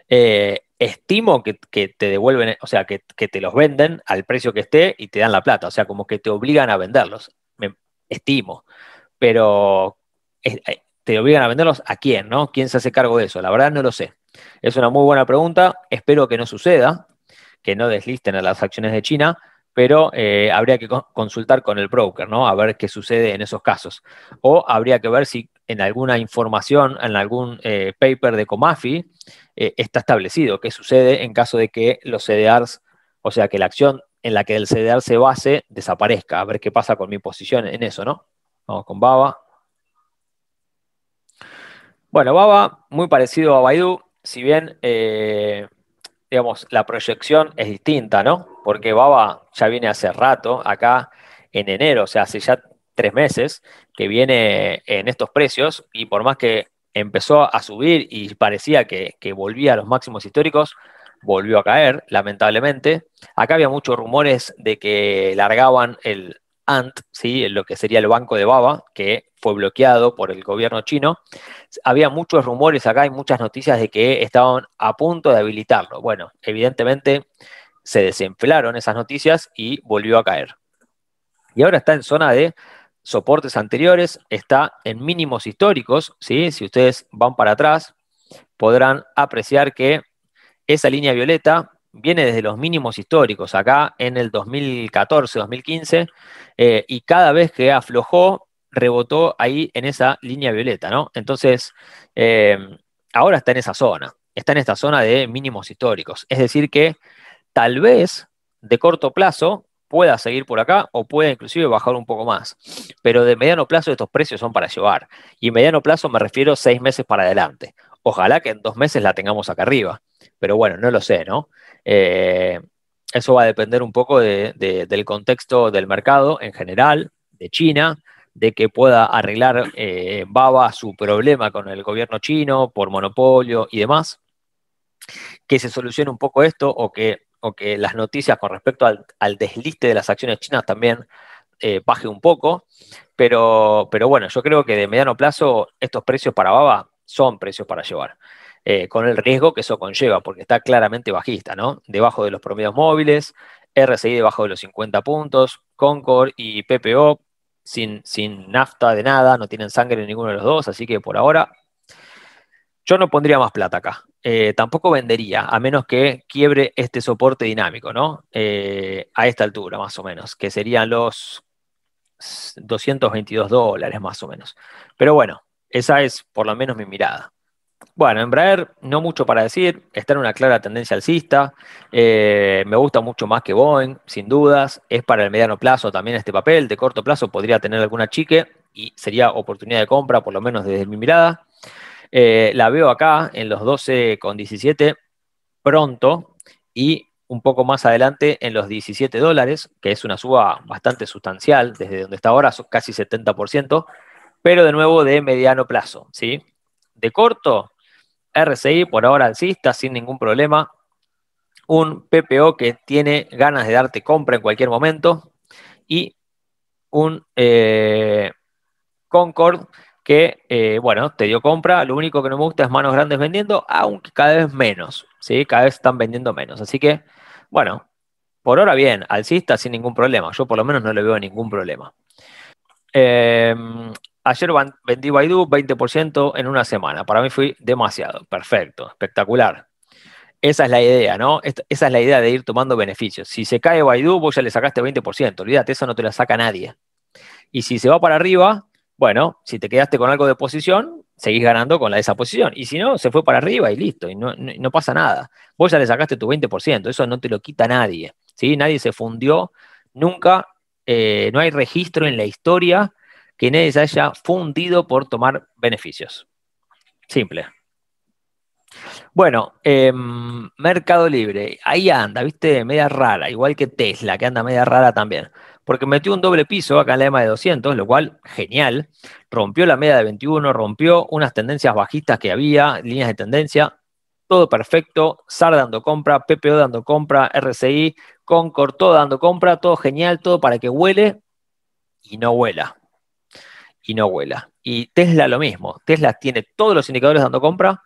Eh, estimo que, te devuelven, o sea, que, te los venden al precio que esté y te dan la plata, o sea, como que te obligan a venderlos, me estimo, pero eh, te obligan a venderlos a quién, ¿no? ¿Quién se hace cargo de eso? La verdad no lo sé. Es una muy buena pregunta, espero que no suceda, que no deslisten a las acciones de China, pero eh, habría que consultar con el broker, ¿no? A ver qué sucede en esos casos. O habría que ver si en alguna información, en algún eh, paper de Comafi, eh, está establecido qué sucede en caso de que los CDRs, o sea, que la acción en la que el CDR se base desaparezca. A ver qué pasa con mi posición en eso, ¿no? Vamos con Baba. Bueno, Baba, muy parecido a Baidu, si bien, eh, digamos, la proyección es distinta, ¿no? Porque Baba ya viene hace rato, acá en enero, o sea, hace ya tres meses que viene en estos precios y por más que empezó a subir y parecía que, volvía a los máximos históricos, volvió a caer, lamentablemente. Acá había muchos rumores de que largaban el Ant, ¿sí? lo que sería el banco de Baba, que fue bloqueado por el gobierno chino. Había muchos rumores acá y muchas noticias de que estaban a punto de habilitarlo. Bueno, evidentemente se desenflaron esas noticias y volvió a caer. Y ahora está en zona de soportes anteriores está en mínimos históricos, ¿sí? si ustedes van para atrás, podrán apreciar que esa línea violeta viene desde los mínimos históricos, acá en el 2014-2015, eh, y cada vez que aflojó, rebotó ahí en esa línea violeta, ¿no? Entonces, eh, ahora está en esa zona, está en esta zona de mínimos históricos. Es decir que tal vez de corto plazo pueda seguir por acá o pueda inclusive bajar un poco más. Pero de mediano plazo estos precios son para llevar. Y mediano plazo me refiero seis meses para adelante. Ojalá que en dos meses la tengamos acá arriba. Pero bueno, no lo sé, ¿no? Eh, eso va a depender un poco del contexto del mercado en general, de China, de que pueda arreglar eh, Baba su problema con el gobierno chino por monopolio y demás. Que se solucione un poco esto o que o que las noticias con respecto al, desliste de las acciones chinas también eh, baje un poco, pero, pero bueno, yo creo que de mediano plazo estos precios para Baba son precios para llevar, eh, con el riesgo que eso conlleva, porque está claramente bajista, ¿no? Debajo de los promedios móviles, RSI debajo de los 50 puntos, Concord y PPO sin, sin nafta de nada, no tienen sangre en ninguno de los dos, así que por ahora yo no pondría más plata acá. Eh, tampoco vendería, a menos que quiebre este soporte dinámico, ¿no? Eh, a esta altura, más o menos, que serían los 222 dólares, más o menos. Pero bueno, esa es por lo menos mi mirada. Bueno, Embraer, no mucho para decir, está en una clara tendencia alcista, eh, me gusta mucho más que Boeing, sin dudas, es para el mediano plazo también este papel, de corto plazo podría tener alguna chique y sería oportunidad de compra, por lo menos desde mi mirada. Eh, la veo acá en los 12 con 17 pronto y un poco más adelante en los 17 dólares, que es una suba bastante sustancial desde donde está ahora, casi 70%, pero de nuevo de mediano plazo. ¿sí? De corto, RCI por ahora alcista sin ningún problema. Un PPO que tiene ganas de darte compra en cualquier momento. Y un eh, Concord que, eh, bueno, te dio compra, lo único que no me gusta es manos grandes vendiendo, aunque cada vez menos, ¿sí? Cada vez están vendiendo menos. Así que, bueno, por ahora bien, alcista sin ningún problema. Yo por lo menos no le veo ningún problema. Em, ayer vendí Baidu 20% en una semana. Para mí fue demasiado. Perfecto, espectacular. Esa es la idea, ¿no? Esa es la idea de ir tomando beneficios. Si se cae Baidu, vos ya le sacaste 20%. Olvídate, eso no te lo saca nadie. Y si se va para arriba, bueno, si te quedaste con algo de posición, seguís ganando con la, esa posición. Y si no, se fue para arriba y listo, y no, no, pasa nada. Vos ya le sacaste tu 20%, eso no te lo quita nadie. ¿sí? Nadie se fundió, nunca, eh, no hay registro en la historia que nadie se haya fundido por tomar beneficios. Simple. Bueno, em, Mercado Libre, ahí anda, viste, media rara, igual que Tesla, que anda media rara también porque metió un doble piso acá en la EMA de 200, lo cual genial. Rompió la media de 21, rompió unas tendencias bajistas que había, líneas de tendencia, todo perfecto. SAR dando compra, PPO dando compra, RCI, Concord, todo dando compra, todo genial, todo para que huele y no huela. Y no huela. Y Tesla lo mismo. Tesla tiene todos los indicadores dando compra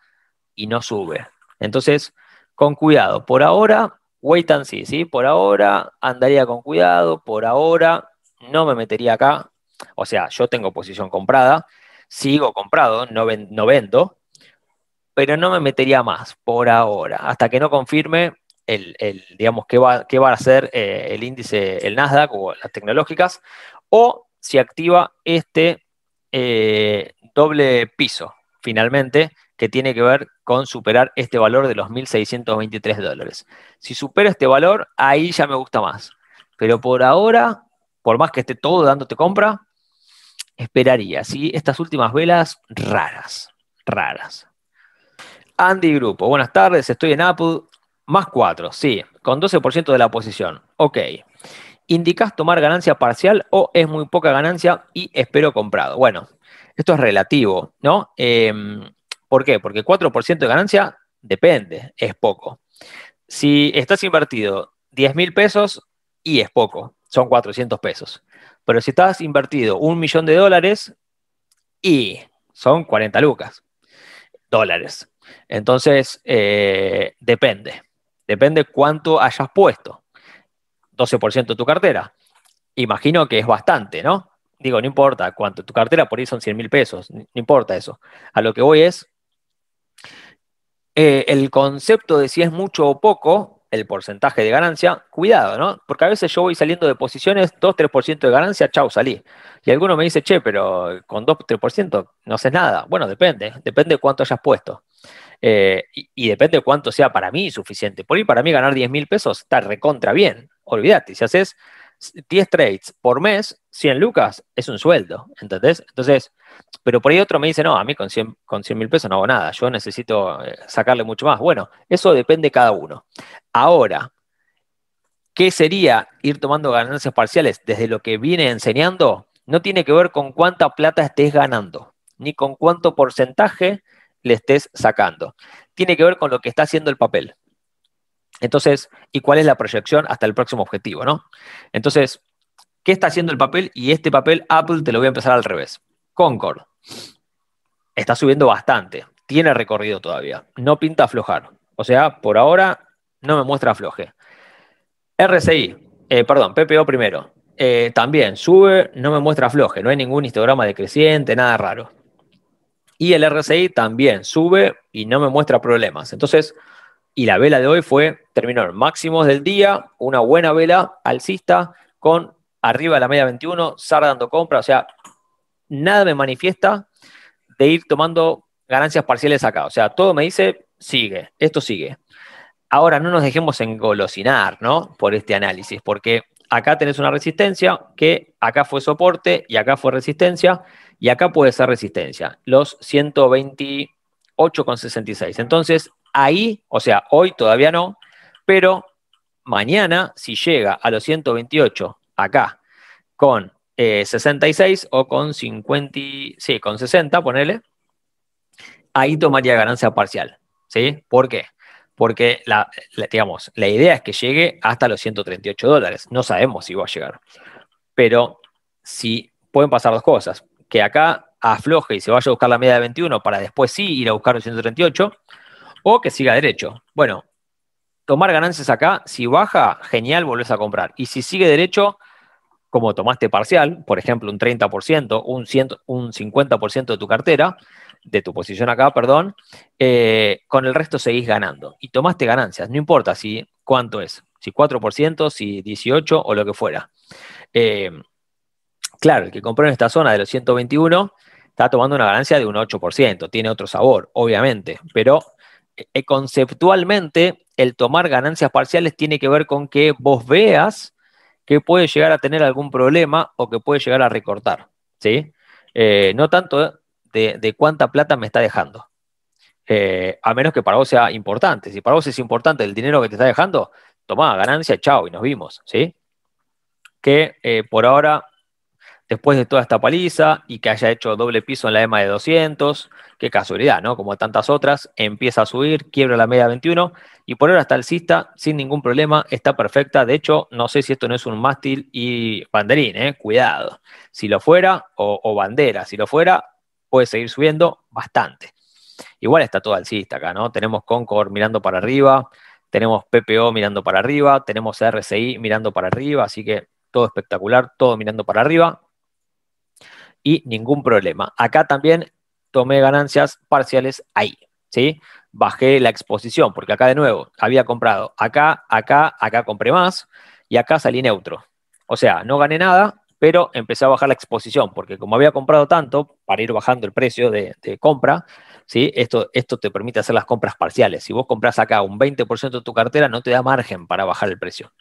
y no sube. Entonces, con cuidado. Por ahora, wait and see, ¿sí? Por ahora andaría con cuidado, por ahora no me metería acá. O sea, yo tengo posición comprada, sigo comprado, no, vendo, pero no me metería más por ahora, hasta que no confirme el, digamos, qué va, a hacer eh, el índice, el Nasdaq o las tecnológicas, o si activa este eh, doble piso, finalmente, que tiene que ver con superar este valor de los 1.623 dólares. Si supero este valor, ahí ya me gusta más. Pero por ahora, por más que esté todo dándote compra, esperaría, ¿sí? Estas últimas velas raras, raras. Andy Grupo, buenas tardes, estoy en Apple, más 4, sí, con 12% de la posición. Ok. ¿Indicas tomar ganancia parcial o es muy poca ganancia y espero comprado? Bueno, esto es relativo, ¿no? Em, ¿Por qué? Porque 4% de ganancia depende, es poco. Si estás invertido 10 mil pesos y es poco, son 400 pesos. Pero si estás invertido un millón de dólares y son 40 lucas, dólares. Entonces, eh, depende. Depende cuánto hayas puesto. 12% de tu cartera. Imagino que es bastante, ¿no? Digo, no importa cuánto. Tu cartera por ahí son 100 mil pesos. No importa eso. A lo que voy es eh, el concepto de si es mucho o poco, el porcentaje de ganancia, cuidado, ¿no? Porque a veces yo voy saliendo de posiciones, 2-3% de ganancia, chau, salí. Y alguno me dice, che, pero con 2-3% no haces nada. Bueno, depende, depende cuánto hayas puesto. Eh, y, y, depende cuánto sea para mí suficiente. Por ahí para mí ganar 10 mil pesos está recontra bien. Olvídate, si haces 10 trades por mes, 100 lucas, es un sueldo, ¿entendés? Entonces, pero por ahí otro me dice, no, a mí con 100 mil pesos no hago nada, yo necesito eh, sacarle mucho más. Bueno, eso depende cada uno. Ahora, ¿qué sería ir tomando ganancias parciales? Desde lo que viene enseñando, no tiene que ver con cuánta plata estés ganando, ni con cuánto porcentaje le estés sacando. Tiene que ver con lo que está haciendo el papel. Entonces, ¿y cuál es la proyección hasta el próximo objetivo? ¿no? Entonces, ¿qué está haciendo el papel? Y este papel, Apple, te lo voy a empezar al revés. Concord está subiendo bastante, tiene recorrido todavía, no pinta aflojar. O sea, por ahora no me muestra afloje. RCI, eh, perdón, PPO primero, eh, también sube, no me muestra afloje, no hay ningún histograma decreciente, nada raro. Y el RCI también sube y no me muestra problemas. Entonces, y la vela de hoy fue, terminó en máximos del día, una buena vela alcista con arriba de la media 21, SAR dando compra, o sea, nada me manifiesta de ir tomando ganancias parciales acá. O sea, todo me dice, sigue, esto sigue. Ahora no nos dejemos engolosinar, ¿no? Por este análisis, porque acá tenés una resistencia que acá fue soporte y acá fue resistencia y acá puede ser resistencia, los 128,66. Entonces, ahí, o sea, hoy todavía no, pero mañana, si llega a los 128 acá con 66 eh, o con 50, sí, con 60, ponele, ahí tomaría ganancia parcial. ¿Sí? ¿Por qué? Porque la, digamos, la idea es que llegue hasta los 138 dólares. No sabemos si va a llegar. Pero si pueden pasar dos cosas, que acá afloje y se vaya a buscar la media de 21 para después sí ir a buscar los 138, o que siga derecho. Bueno, tomar ganancias acá, si baja, genial, volvés a comprar. Y si sigue derecho, como tomaste parcial, por ejemplo, un 30%, un, un 50% de tu cartera, de tu posición acá, perdón, eh, con el resto seguís ganando. Y tomaste ganancias, no importa si cuánto es, si 4%, si 18 o lo que fuera. Eh, claro, el que compró en esta zona de los 121 está tomando una ganancia de un 8%, tiene otro sabor, obviamente, pero eh, conceptualmente el tomar ganancias parciales tiene que ver con que vos veas que puede llegar a tener algún problema o que puede llegar a recortar, ¿sí? Eh, no tanto de, cuánta plata me está dejando, eh, a menos que para vos sea importante. Si para vos es importante el dinero que te está dejando, tomá ganancia, chao, y nos vimos, ¿sí? Que por ahora después de toda esta paliza y que haya hecho doble piso en la EMA de 200, qué casualidad, ¿no? Como tantas otras, empieza a subir, quiebra la media 21 y por ahora está alcista sin ningún problema, está perfecta. De hecho, no sé si esto no es un mástil y banderín, ¿eh? Cuidado. Si lo fuera, o, bandera, si lo fuera, puede seguir subiendo bastante. Igual está todo alcista acá, ¿no? Tenemos Concord mirando para arriba, tenemos PPO mirando para arriba, tenemos RSI mirando para arriba, así que todo espectacular, todo mirando para arriba y ningún problema. Acá también tomé ganancias parciales ahí, ¿sí? Bajé la exposición, porque acá de nuevo había comprado acá, acá, acá compré más y acá salí neutro. O sea, no gané nada, pero empecé a bajar la exposición, porque como había comprado tanto, para ir bajando el precio de, de compra, esto, esto te permite hacer las compras parciales. Si vos compras acá un 20% de tu cartera, no te da margen para bajar el precio.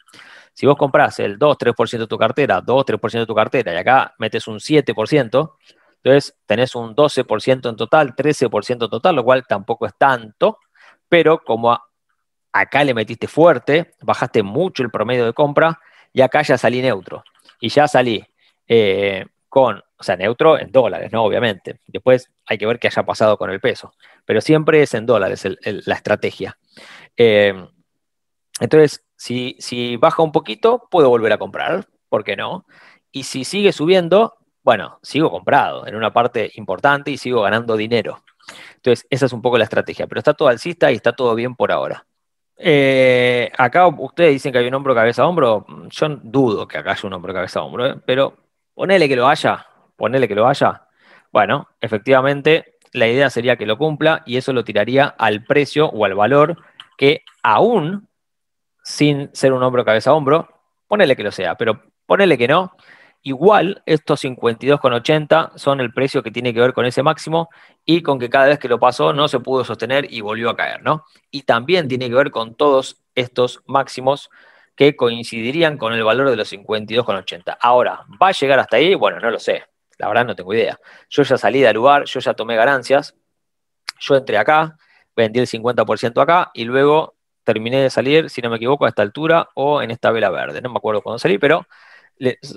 Si vos compras el 2-3% de tu cartera, 2-3% de tu cartera, y acá metes un 7%, entonces tenés un 12% en total, 13% en total, lo cual tampoco es tanto, pero como acá le metiste fuerte, bajaste mucho el promedio de compra, y acá ya salí neutro. Y ya salí eh, con o sea, neutro en dólares, ¿no? Obviamente. Después hay que ver qué haya pasado con el peso, pero siempre es en dólares la estrategia. Eh, entonces, si, baja un poquito, puedo volver a comprar, ¿por qué no? Y si sigue subiendo, bueno, sigo comprado en una parte importante y sigo ganando dinero. Entonces, esa es un poco la estrategia, pero está todo alcista y está todo bien por ahora. Eh, acá ustedes dicen que hay un hombro cabeza a hombro, yo dudo que acá haya un hombro cabeza a hombro, ¿eh? pero ponele que lo haya, ponele que lo haya. Bueno, efectivamente, la idea sería que lo cumpla y eso lo tiraría al precio o al valor que aún sin ser un hombro cabeza a hombro, ponele que lo sea, pero ponele que no, igual estos 52,80 son el precio que tiene que ver con ese máximo y con que cada vez que lo pasó no se pudo sostener y volvió a caer, ¿no? Y también tiene que ver con todos estos máximos que coincidirían con el valor de los 52,80. Ahora, ¿va a llegar hasta ahí? Bueno, no lo sé la verdad no tengo idea. Yo ya salí del lugar, yo ya tomé ganancias, yo entré acá, vendí el 50% acá y luego terminé de salir, si no me equivoco, a esta altura o en esta vela verde. No me acuerdo cuándo salí, pero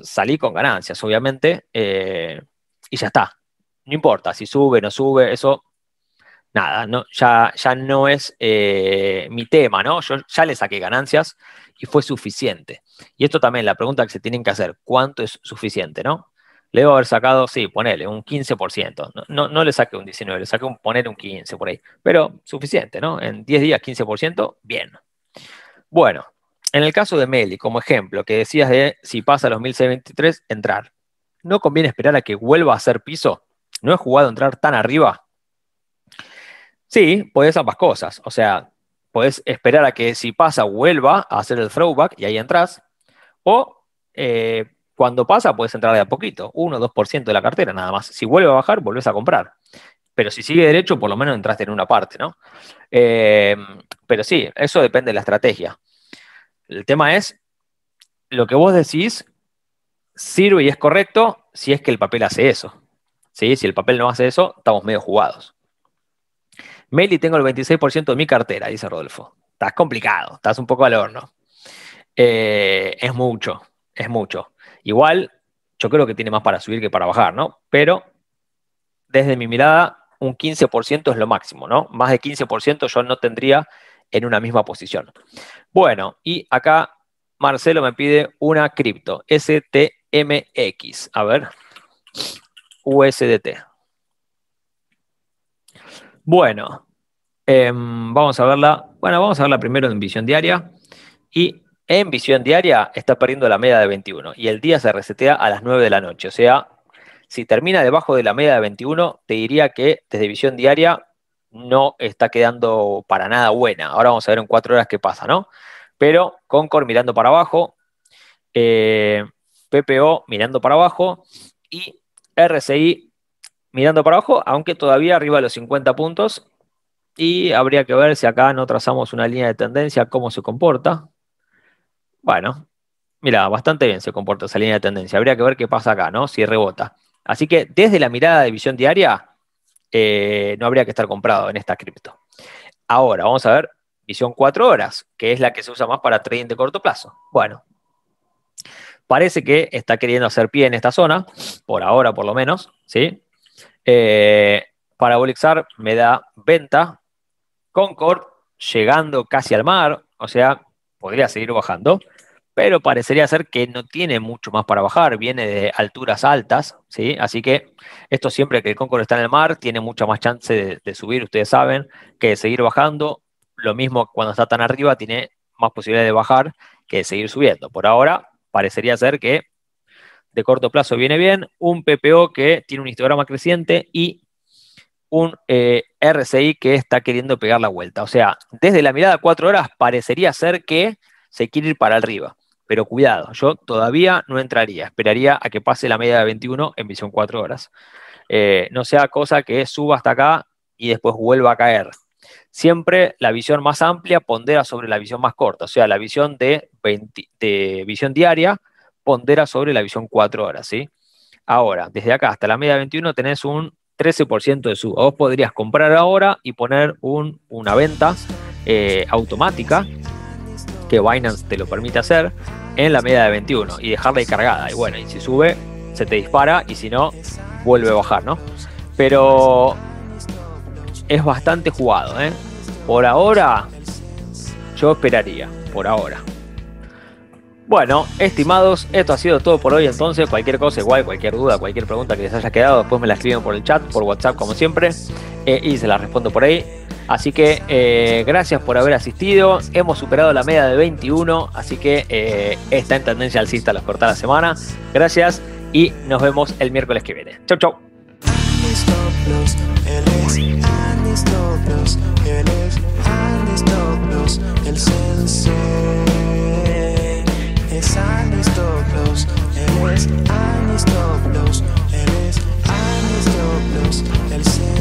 salí con ganancias, obviamente, eh, y ya está. No importa si sube, no sube, eso, nada, no, ya, ya no es eh, mi tema, ¿no? Yo ya le saqué ganancias y fue suficiente. Y esto también, la pregunta que se tienen que hacer, ¿cuánto es suficiente, no? le a haber sacado, sí, ponele, un 15%. No, no, le saqué un 19, le saqué un, poner un 15 por ahí. Pero suficiente, ¿no? En 10 días, 15%, bien. Bueno, en el caso de Meli, como ejemplo, que decías de si pasa los 1623, entrar. ¿No conviene esperar a que vuelva a hacer piso? ¿No es jugado entrar tan arriba? Sí, puedes ambas cosas. O sea, puedes esperar a que si pasa, vuelva a hacer el throwback y ahí entras. O eh, cuando pasa, puedes entrar de a poquito, 1 o 2% de la cartera nada más. Si vuelve a bajar, volvés a comprar. Pero si sigue derecho, por lo menos entraste en una parte, ¿no? Em, pero sí, eso depende de la estrategia. El tema es, lo que vos decís sirve y es correcto si es que el papel hace eso. ¿Sí? Si el papel no hace eso, estamos medio jugados. Meli, tengo el 26% de mi cartera, dice Rodolfo. Estás complicado, estás un poco al horno. Eh, es mucho, es mucho. Igual, yo creo que tiene más para subir que para bajar, ¿no? Pero desde mi mirada, un 15% es lo máximo, ¿no? Más de 15% yo no tendría en una misma posición. Bueno, y acá Marcelo me pide una cripto, STMX. A ver, USDT. Bueno, em, vamos a verla. Bueno, vamos a verla primero en visión diaria. Y en visión diaria está perdiendo la media de 21 y el día se resetea a las 9 de la noche. O sea, si termina debajo de la media de 21, te diría que desde visión diaria no está quedando para nada buena. Ahora vamos a ver en cuatro horas qué pasa, ¿no? Pero Concord mirando para abajo, eh, PPO mirando para abajo y RSI mirando para abajo, aunque todavía arriba de los 50 puntos. Y habría que ver si acá no trazamos una línea de tendencia, cómo se comporta, bueno, mira, bastante bien se comporta esa línea de tendencia. Habría que ver qué pasa acá, ¿no? Si rebota. Así que desde la mirada de visión diaria, eh, no habría que estar comprado en esta cripto. Ahora, vamos a ver visión 4 horas, que es la que se usa más para trading de corto plazo. Bueno, parece que está queriendo hacer pie en esta zona, por ahora por lo menos, ¿sí? Eh, para Bolixar me da venta, Concord llegando casi al mar, o sea, podría seguir bajando, pero parecería ser que no tiene mucho más para bajar, viene de alturas altas, ¿sí? Así que esto siempre que el Concord está en el mar, tiene mucha más chance de, de subir, ustedes saben, que de seguir bajando. Lo mismo cuando está tan arriba, tiene más posibilidades de bajar que de seguir subiendo. Por ahora, parecería ser que de corto plazo viene bien, un PPO que tiene un histograma creciente y un eh, RSI que está queriendo pegar la vuelta. O sea, desde la mirada cuatro horas parecería ser que se quiere ir para arriba. Pero cuidado, yo todavía no entraría. Esperaría a que pase la media de 21 en visión 4 horas. Eh, no sea cosa que suba hasta acá y después vuelva a caer. Siempre la visión más amplia pondera sobre la visión más corta. O sea, la visión de, de visión diaria pondera sobre la visión 4 horas. ¿sí? Ahora, desde acá hasta la media de 21 tenés un 13% de suba. Vos podrías comprar ahora y poner un, una venta eh, automática, que Binance te lo permite hacer, en la media de 21 y dejarla cargada. Y bueno, y si sube, se te dispara y si no, vuelve a bajar, ¿no? Pero es bastante jugado, ¿eh? Por ahora, yo esperaría, por ahora. Bueno, estimados, esto ha sido todo por hoy. Entonces, cualquier cosa, igual, cualquier duda, cualquier pregunta que les haya quedado, después me la escriben por el chat, por WhatsApp, como siempre, eh, y se la respondo por ahí. Así que eh, gracias por haber asistido. Hemos superado la media de 21, así que eh, está en tendencia alcista la los la semana. Gracias y nos vemos el miércoles que viene. Chau, chau. I need stop Él es, stop Él es, Él